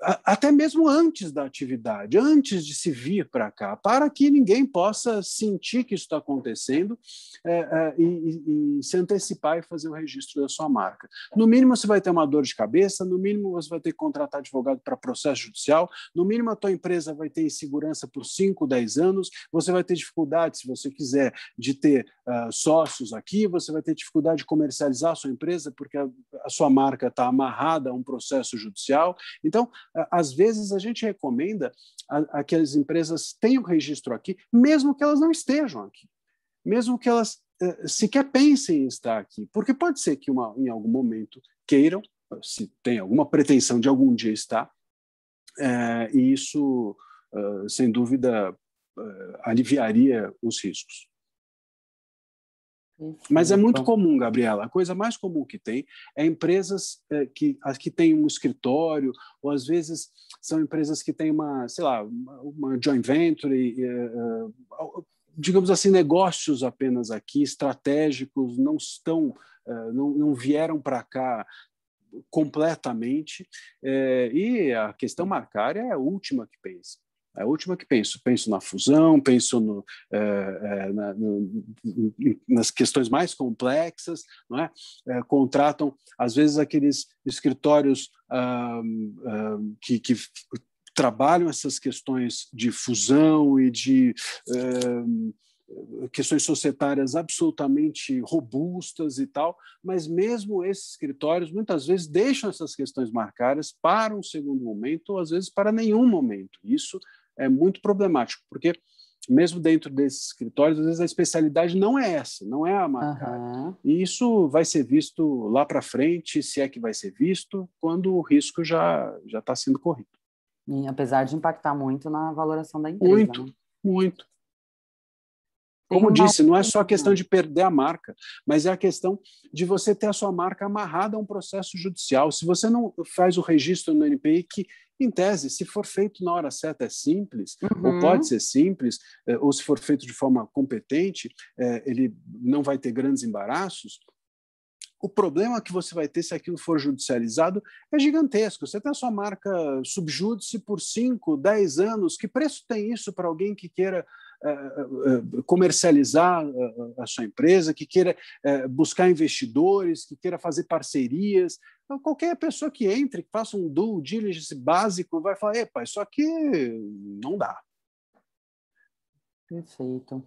até mesmo antes da atividade, antes de se vir para cá, para que ninguém possa sentir que isso está acontecendo é, é, e, e, se antecipar e fazer o registro da sua marca. No mínimo, você vai ter uma dor de cabeça, no mínimo, você vai ter que contratar advogado para processo judicial, no mínimo, a tua empresa vai ter insegurança por 5, 10 anos, você vai ter dificuldade, se você quiser, de ter uh, sócios aqui, você vai ter dificuldade de comercializar a sua empresa porque a, a sua marca está amarrada a um processo judicial. Então, às vezes a gente recomenda a, a que as empresas tenham registro aqui, mesmo que elas não estejam aqui, mesmo que elas uh, sequer pensem em estar aqui, porque pode ser que uma, em algum momento queiram, se tem alguma pretensão de algum dia estar, eh, e isso, ah, sem dúvida, eh, aliviaria os riscos. Mas é muito então. comum, Gabriela. A coisa mais comum que tem é empresas eh, que, que têm um escritório, ou às vezes são empresas que têm uma, sei lá, uma joint venture, eh, eh, digamos assim, negócios apenas aqui, estratégicos, não estão, não, não vieram para cá completamente. E a questão marcária é a última que pensa. É a última que penso. Penso na fusão, penso no, é, é, na, no, nas questões mais complexas, não é? Eh, contratam, às vezes, aqueles escritórios que, que, trabalham essas questões de fusão e de questões societárias absolutamente robustas e tal, mas mesmo esses escritórios muitas vezes deixam essas questões marcadas para um segundo momento, ou às vezes para nenhum momento. Isso é muito problemático, porque mesmo dentro desses escritórios, às vezes a especialidade não é essa, não é a marca. Uhum. E isso vai ser visto lá para frente, se é que vai ser visto, quando o risco já já está sendo corrido. E apesar de impactar muito na valoração da empresa. Muito, né? muito. Como uma... disse, não é só a questão de perder a marca, mas é a questão de você ter a sua marca amarrada a um processo judicial. Se você não faz o registro no NPI, que em tese, se for feito na hora certa, é simples, uhum. ou pode ser simples, eh, ou se for feito de forma competente, eh, ele não vai ter grandes embaraços. O problema que você vai ter se aquilo for judicializado é gigantesco. Você tem a sua marca subjúdice por 5, 10 anos. Que preço tem isso para alguém que queira eh, eh, eh, comercializar a sua empresa, que queira buscar investidores, que queira fazer parcerias. Então, qualquer pessoa que entre, que faça um due diligence básico, vai falar: epa, isso aqui não dá. Perfeito.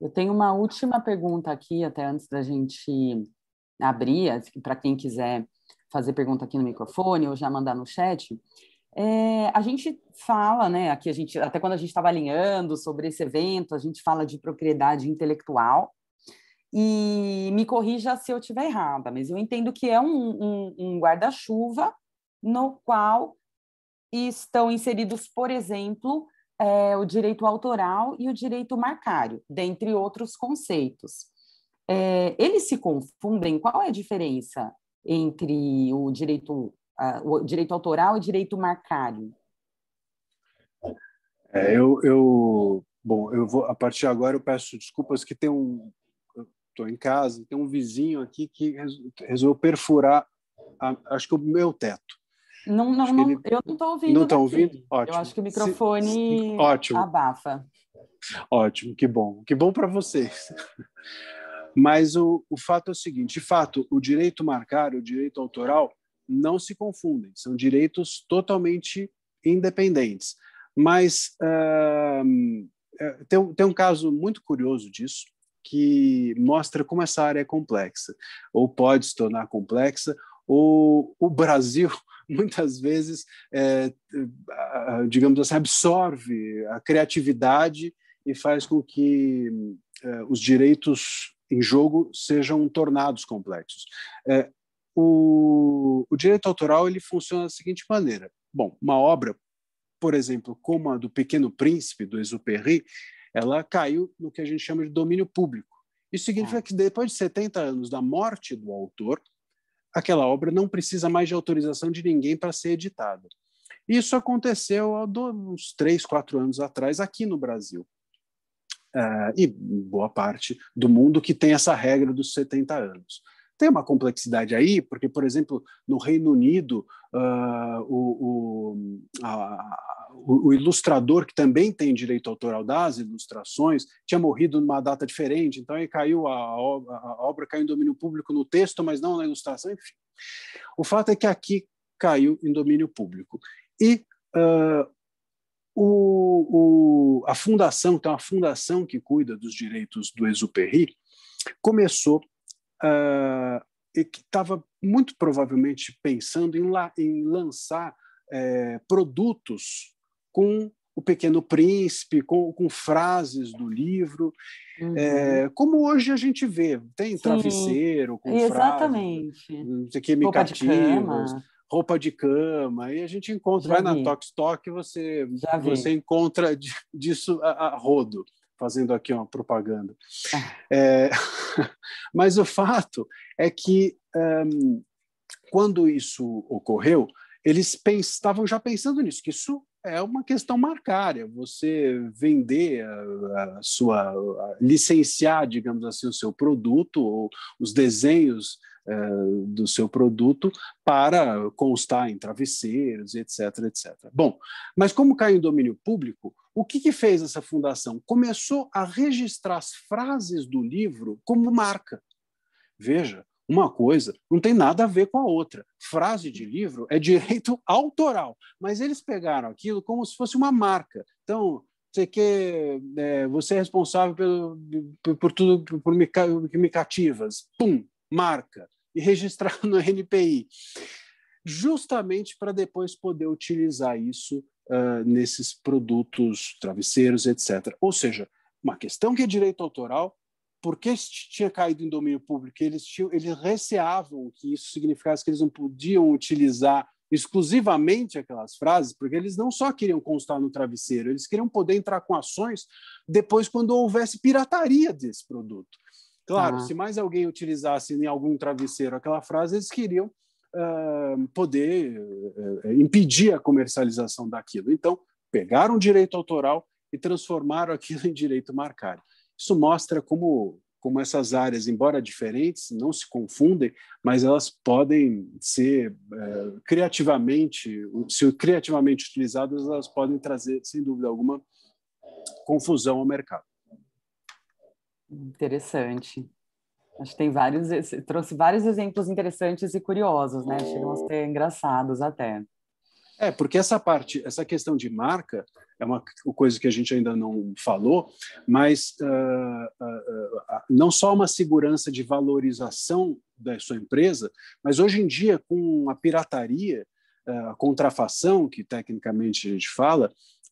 Eu tenho uma última pergunta aqui, até antes da gente abrir, para quem quiser fazer pergunta aqui no microfone ou já mandar no chat. É, a gente fala, né? Aqui a gente, até quando a gente estava alinhando sobre esse evento, a gente fala de propriedade intelectual. E me corrija se eu estiver errada, mas eu entendo que é um, um, um guarda-chuva no qual estão inseridos, por exemplo, é, o direito autoral e o direito marcário, dentre outros conceitos. É, eles se confundem? Qual é a diferença entre o direito o direito autoral e direito marcário? É, eu, eu, bom, eu vou a partir de agora eu peço desculpas que tem um estou em casa, tem um vizinho aqui que resolveu perfurar, a, acho que o meu teto. Não, não, não ele, eu não estou ouvindo. Não está ouvindo? Ótimo. Eu acho que o microfone se, se, ótimo. abafa. Ótimo, que bom, que bom para vocês. Mas o, o fato é o seguinte: de fato, o direito marcário, o direito autoral, não se confundem, são direitos totalmente independentes. Mas uh, tem, tem um caso muito curioso disso, que mostra como essa área é complexa, ou pode se tornar complexa, ou o Brasil muitas vezes, é, digamos assim, absorve a criatividade e faz com que é, os direitos em jogo sejam tornados complexos. É, o, o direito autoral ele funciona da seguinte maneira. Bom, uma obra, por exemplo, como a do Pequeno Príncipe, do perri ela caiu no que a gente chama de domínio público. Isso significa ah. que depois de 70 anos da morte do autor, aquela obra não precisa mais de autorização de ninguém para ser editada. Isso aconteceu há uns três, quatro anos atrás aqui no Brasil. Uh, e boa parte do mundo que tem essa regra dos 70 anos. Tem uma complexidade aí, porque, por exemplo, no Reino Unido, uh, o, o, a, o, o, ilustrador, que também tem direito autoral das ilustrações, tinha morrido numa data diferente, então aí caiu a, a obra caiu em domínio público no texto, mas não na ilustração, enfim. O fato é que aqui caiu em domínio público. E uh, o, o, a fundação, então a fundação que cuida dos direitos do Exuperi, começou uh, e que estava muito provavelmente pensando em, la, em lançar é, produtos com o Pequeno Príncipe, com, com frases do livro, é, uhum. é, como hoje a gente vê, tem Sim. travesseiro com Exatamente. frases, não sei que, roupa de roupa de cama, e a gente encontra, Já vai vi. na Tox Talk, você, você encontra disso a, a rodo fazendo aqui uma propaganda. Ah. É, mas o fato é que um, quando isso ocorreu, eles estavam já pensando nisso, que isso é uma questão marcária. Você vender a, a sua, a licenciar, digamos assim, o seu produto ou os desenhos eh, do seu produto para constar em travesseiros, etc, etc. Bom, mas como caiu em domínio público, o que, que fez essa fundação? Começou a registrar as frases do livro como marca. Veja, uma coisa não tem nada a ver com a outra. Frase de livro é direito autoral, mas eles pegaram aquilo como se fosse uma marca. Então, você que é, você é responsável pelo, por, por tudo por me, que me cativas. Pum, marca e registrar no NPI, justamente para depois poder utilizar isso uh, nesses produtos, travesseiros, etc. Ou seja, uma questão que é direito autoral, porque tinha caído em domínio público, eles, tinham, eles receavam que isso significasse que eles não podiam utilizar exclusivamente aquelas frases, porque eles não só queriam constar no travesseiro, eles queriam poder entrar com ações depois quando houvesse pirataria desse produto. Claro, ah. se mais alguém utilizasse em né, algum travesseiro aquela frase, eles queriam uh, poder uh, impedir a comercialização daquilo. Então, pegaram o direito autoral e transformaram aquilo em direito marcado. Isso mostra como, como essas áreas, embora diferentes, não se confundem, mas elas podem ser uh, criativamente, se criativamente utilizadas, elas podem trazer, sem dúvida alguma, confusão ao mercado. Interessante. Acho que tem vários, trouxe vários exemplos interessantes e curiosos, né? Chegam a oh. ser engraçados até. É, porque essa parte, essa questão de marca é uma coisa que a gente ainda não falou, mas uh, uh, uh, não só uma segurança de valorização da sua empresa, mas hoje em dia, com a pirataria, ah, a contrafação, que tecnicamente a gente fala,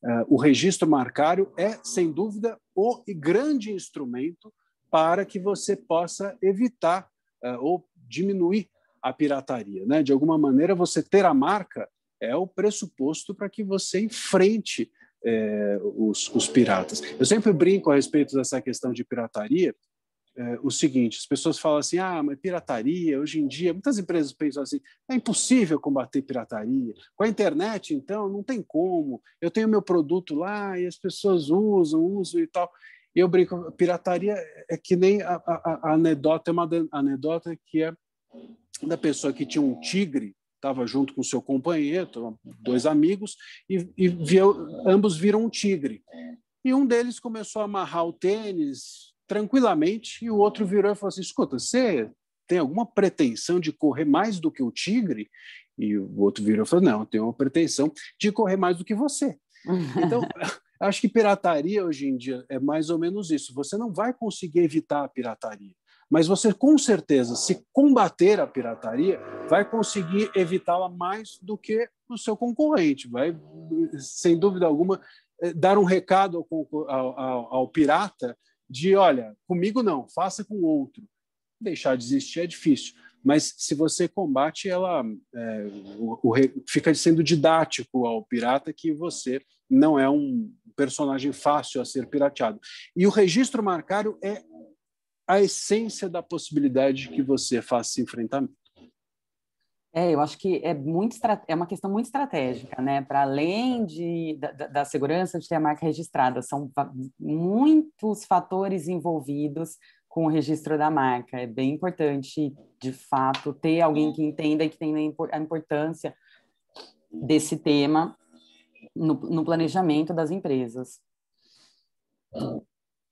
eh, o registro marcário é, sem dúvida, o grande instrumento para que você possa evitar eh, ou diminuir a pirataria. Né? De alguma maneira, você ter a marca é o pressuposto para que você enfrente é, os, os, piratas. Eu sempre brinco a respeito dessa questão de pirataria, é, o seguinte: as pessoas falam assim, ah, mas pirataria, hoje em dia, muitas empresas pensam assim, é impossível combater pirataria. Com a internet, então, não tem como. Eu tenho meu produto lá e as pessoas usam, usam e tal. Eu brinco, pirataria é que nem a, a, a anedota, é uma anedota que é da pessoa que tinha um tigre, estava junto com seu companheiro, dois amigos, e, e viu, ambos viram um tigre. E um deles começou a amarrar o tênis, tranquilamente, e o outro virou e falou assim: escuta, você tem alguma pretensão de correr mais do que o tigre? E o outro virou e falou: não, eu tenho uma pretensão de correr mais do que você. Então, acho que pirataria hoje em dia é mais ou menos isso. Você não vai conseguir evitar a pirataria, mas você com certeza, se combater a pirataria, vai conseguir evitá-la mais do que o seu concorrente. Vai, sem dúvida alguma, eh, dar um recado ao, ao, ao pirata de, olha, comigo não, faça com outro. Deixar desistir é difícil, mas se você combate, ela é, o, o, fica sendo didático ao pirata que você não é um personagem fácil a ser pirateado. E o registro marcário é a essência da possibilidade que você faça esse enfrentamento. É, eu acho que é, muito, é uma questão muito estratégica, né? Para além de, da, da, segurança de ter a marca registrada, são muitos fatores envolvidos com o registro da marca. É bem importante, de fato, ter alguém que entenda e que tenha a importância desse tema no, no planejamento das empresas.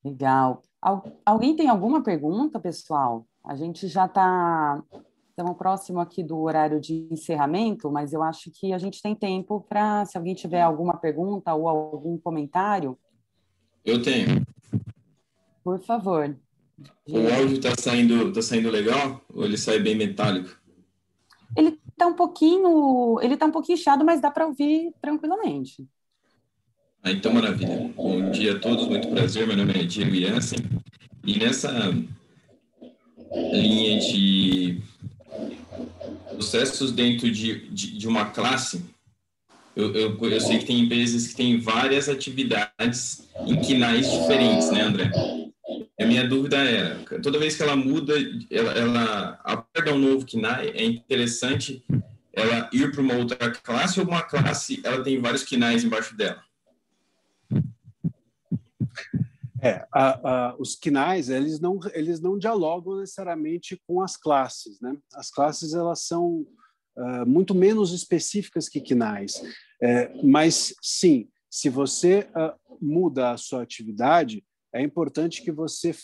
Legal. Al, alguém tem alguma pergunta, pessoal? A gente já está Estamos próximo aqui do horário de encerramento, mas eu acho que a gente tem tempo para, se alguém tiver alguma pergunta ou algum comentário. Eu tenho. Por favor. O áudio está saindo, tá saindo legal ou ele sai bem metálico? Ele está um pouquinho, ele tá um pouquinho chiado, mas dá para ouvir tranquilamente. Ah, então maravilha. Bom dia a todos, muito prazer. Meu nome é Diego Jansen e nessa linha de processos dentro de, de, de uma classe, eu, eu, eu, sei que tem empresas que têm várias atividades em quinais diferentes, né, André? A minha dúvida era, é, toda vez que ela muda, ela, ela aperta um novo quinai, é interessante ela ir para uma outra classe ou uma classe, ela tem vários quinais embaixo dela? É, a, a, os quinais eles não eles não dialogam necessariamente com as classes, né? As classes elas são uh, muito menos específicas que quinais, é, mas sim, se você uh, muda a sua atividade, é importante que você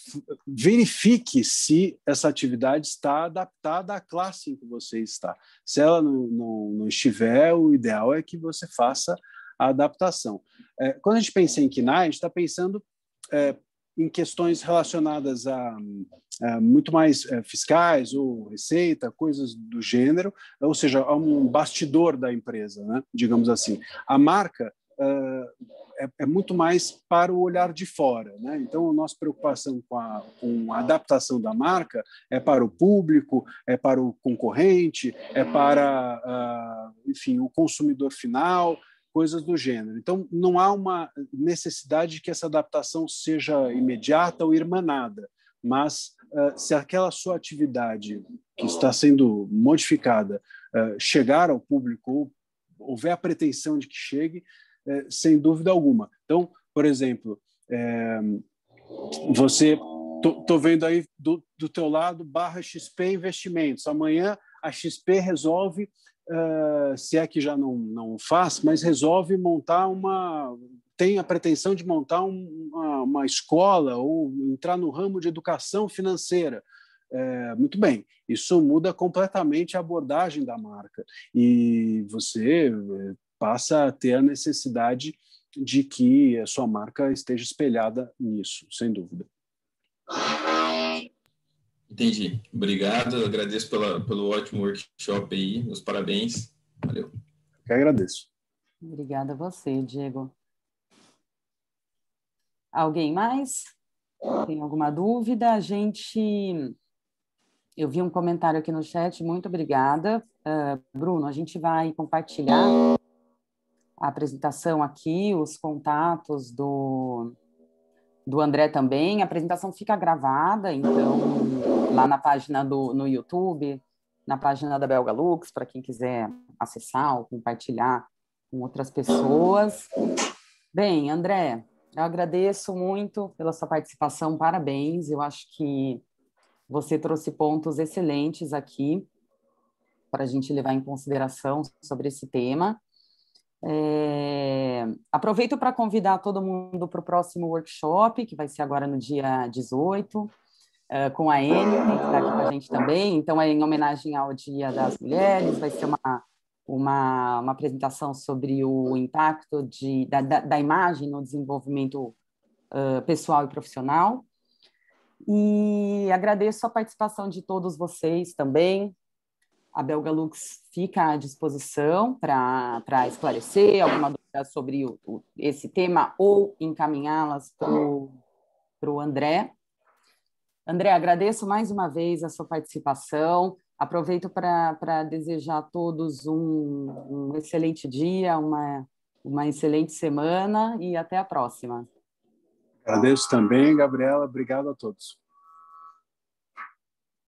verifique se essa atividade está adaptada à classe em que você está. Se ela não, não, não estiver, o ideal é que você faça a adaptação. É, quando a gente pensa em quinais a gente está pensando é, em questões relacionadas a, a muito mais é, fiscais ou receita, coisas do gênero, ou seja, a um bastidor da empresa, né? digamos assim. A marca ah, é, é, muito mais para o olhar de fora. Né? Então, a nossa preocupação com a, com a, adaptação da marca é para o público, é para o concorrente, é para, ah, enfim, o consumidor final, coisas do gênero. Então, não há uma necessidade que essa adaptação seja imediata ou irmanada, mas uh, se aquela sua atividade que está sendo modificada uh, chegar ao público ou houver a pretensão de que chegue, uh, sem dúvida alguma. Então, por exemplo, eh, você estou vendo aí do, do teu lado barra XP Investimentos. Amanhã a XP resolve eh, se é que já não, não faz, mas resolve montar uma. tem a pretensão de montar um, uma, uma escola ou entrar no ramo de educação financeira. É, muito bem, isso muda completamente a abordagem da marca e você eh, passa a ter a necessidade de que a sua marca esteja espelhada nisso, sem dúvida. Entendi. Obrigado, agradeço pela, pelo ótimo workshop aí, os parabéns. Valeu. Eu agradeço. Obrigada a você, Diego. Alguém mais? Tem alguma dúvida? A gente. Eu vi um comentário aqui no chat, muito obrigada. Uh, Bruno, a gente vai compartilhar a apresentação aqui, os contatos do, do André também. A apresentação fica gravada, então lá na página do no YouTube, na página da Belga Lux, para quem quiser acessar ou compartilhar com outras pessoas. Bem, André, eu agradeço muito pela sua participação, parabéns. Eu acho que você trouxe pontos excelentes aqui para a gente levar em consideração sobre esse tema. É... Aproveito para convidar todo mundo para o próximo workshop, que vai ser agora no dia 18, eh, com a Enio, que está aqui com a gente também. Então, é em homenagem ao Dia das Mulheres, vai ser uma, uma, uma apresentação sobre o impacto de, da, da, da imagem no desenvolvimento uh, pessoal e profissional. E agradeço a participação de todos vocês também. A Belga Lux fica à disposição para esclarecer alguma dúvida sobre o, o, esse tema ou encaminhá-las para o André. André, agradeço mais uma vez a sua participação. Aproveito para desejar a todos um, um excelente dia, uma, uma excelente semana e até a próxima. Agradeço também, Gabriela. Obrigado a todos.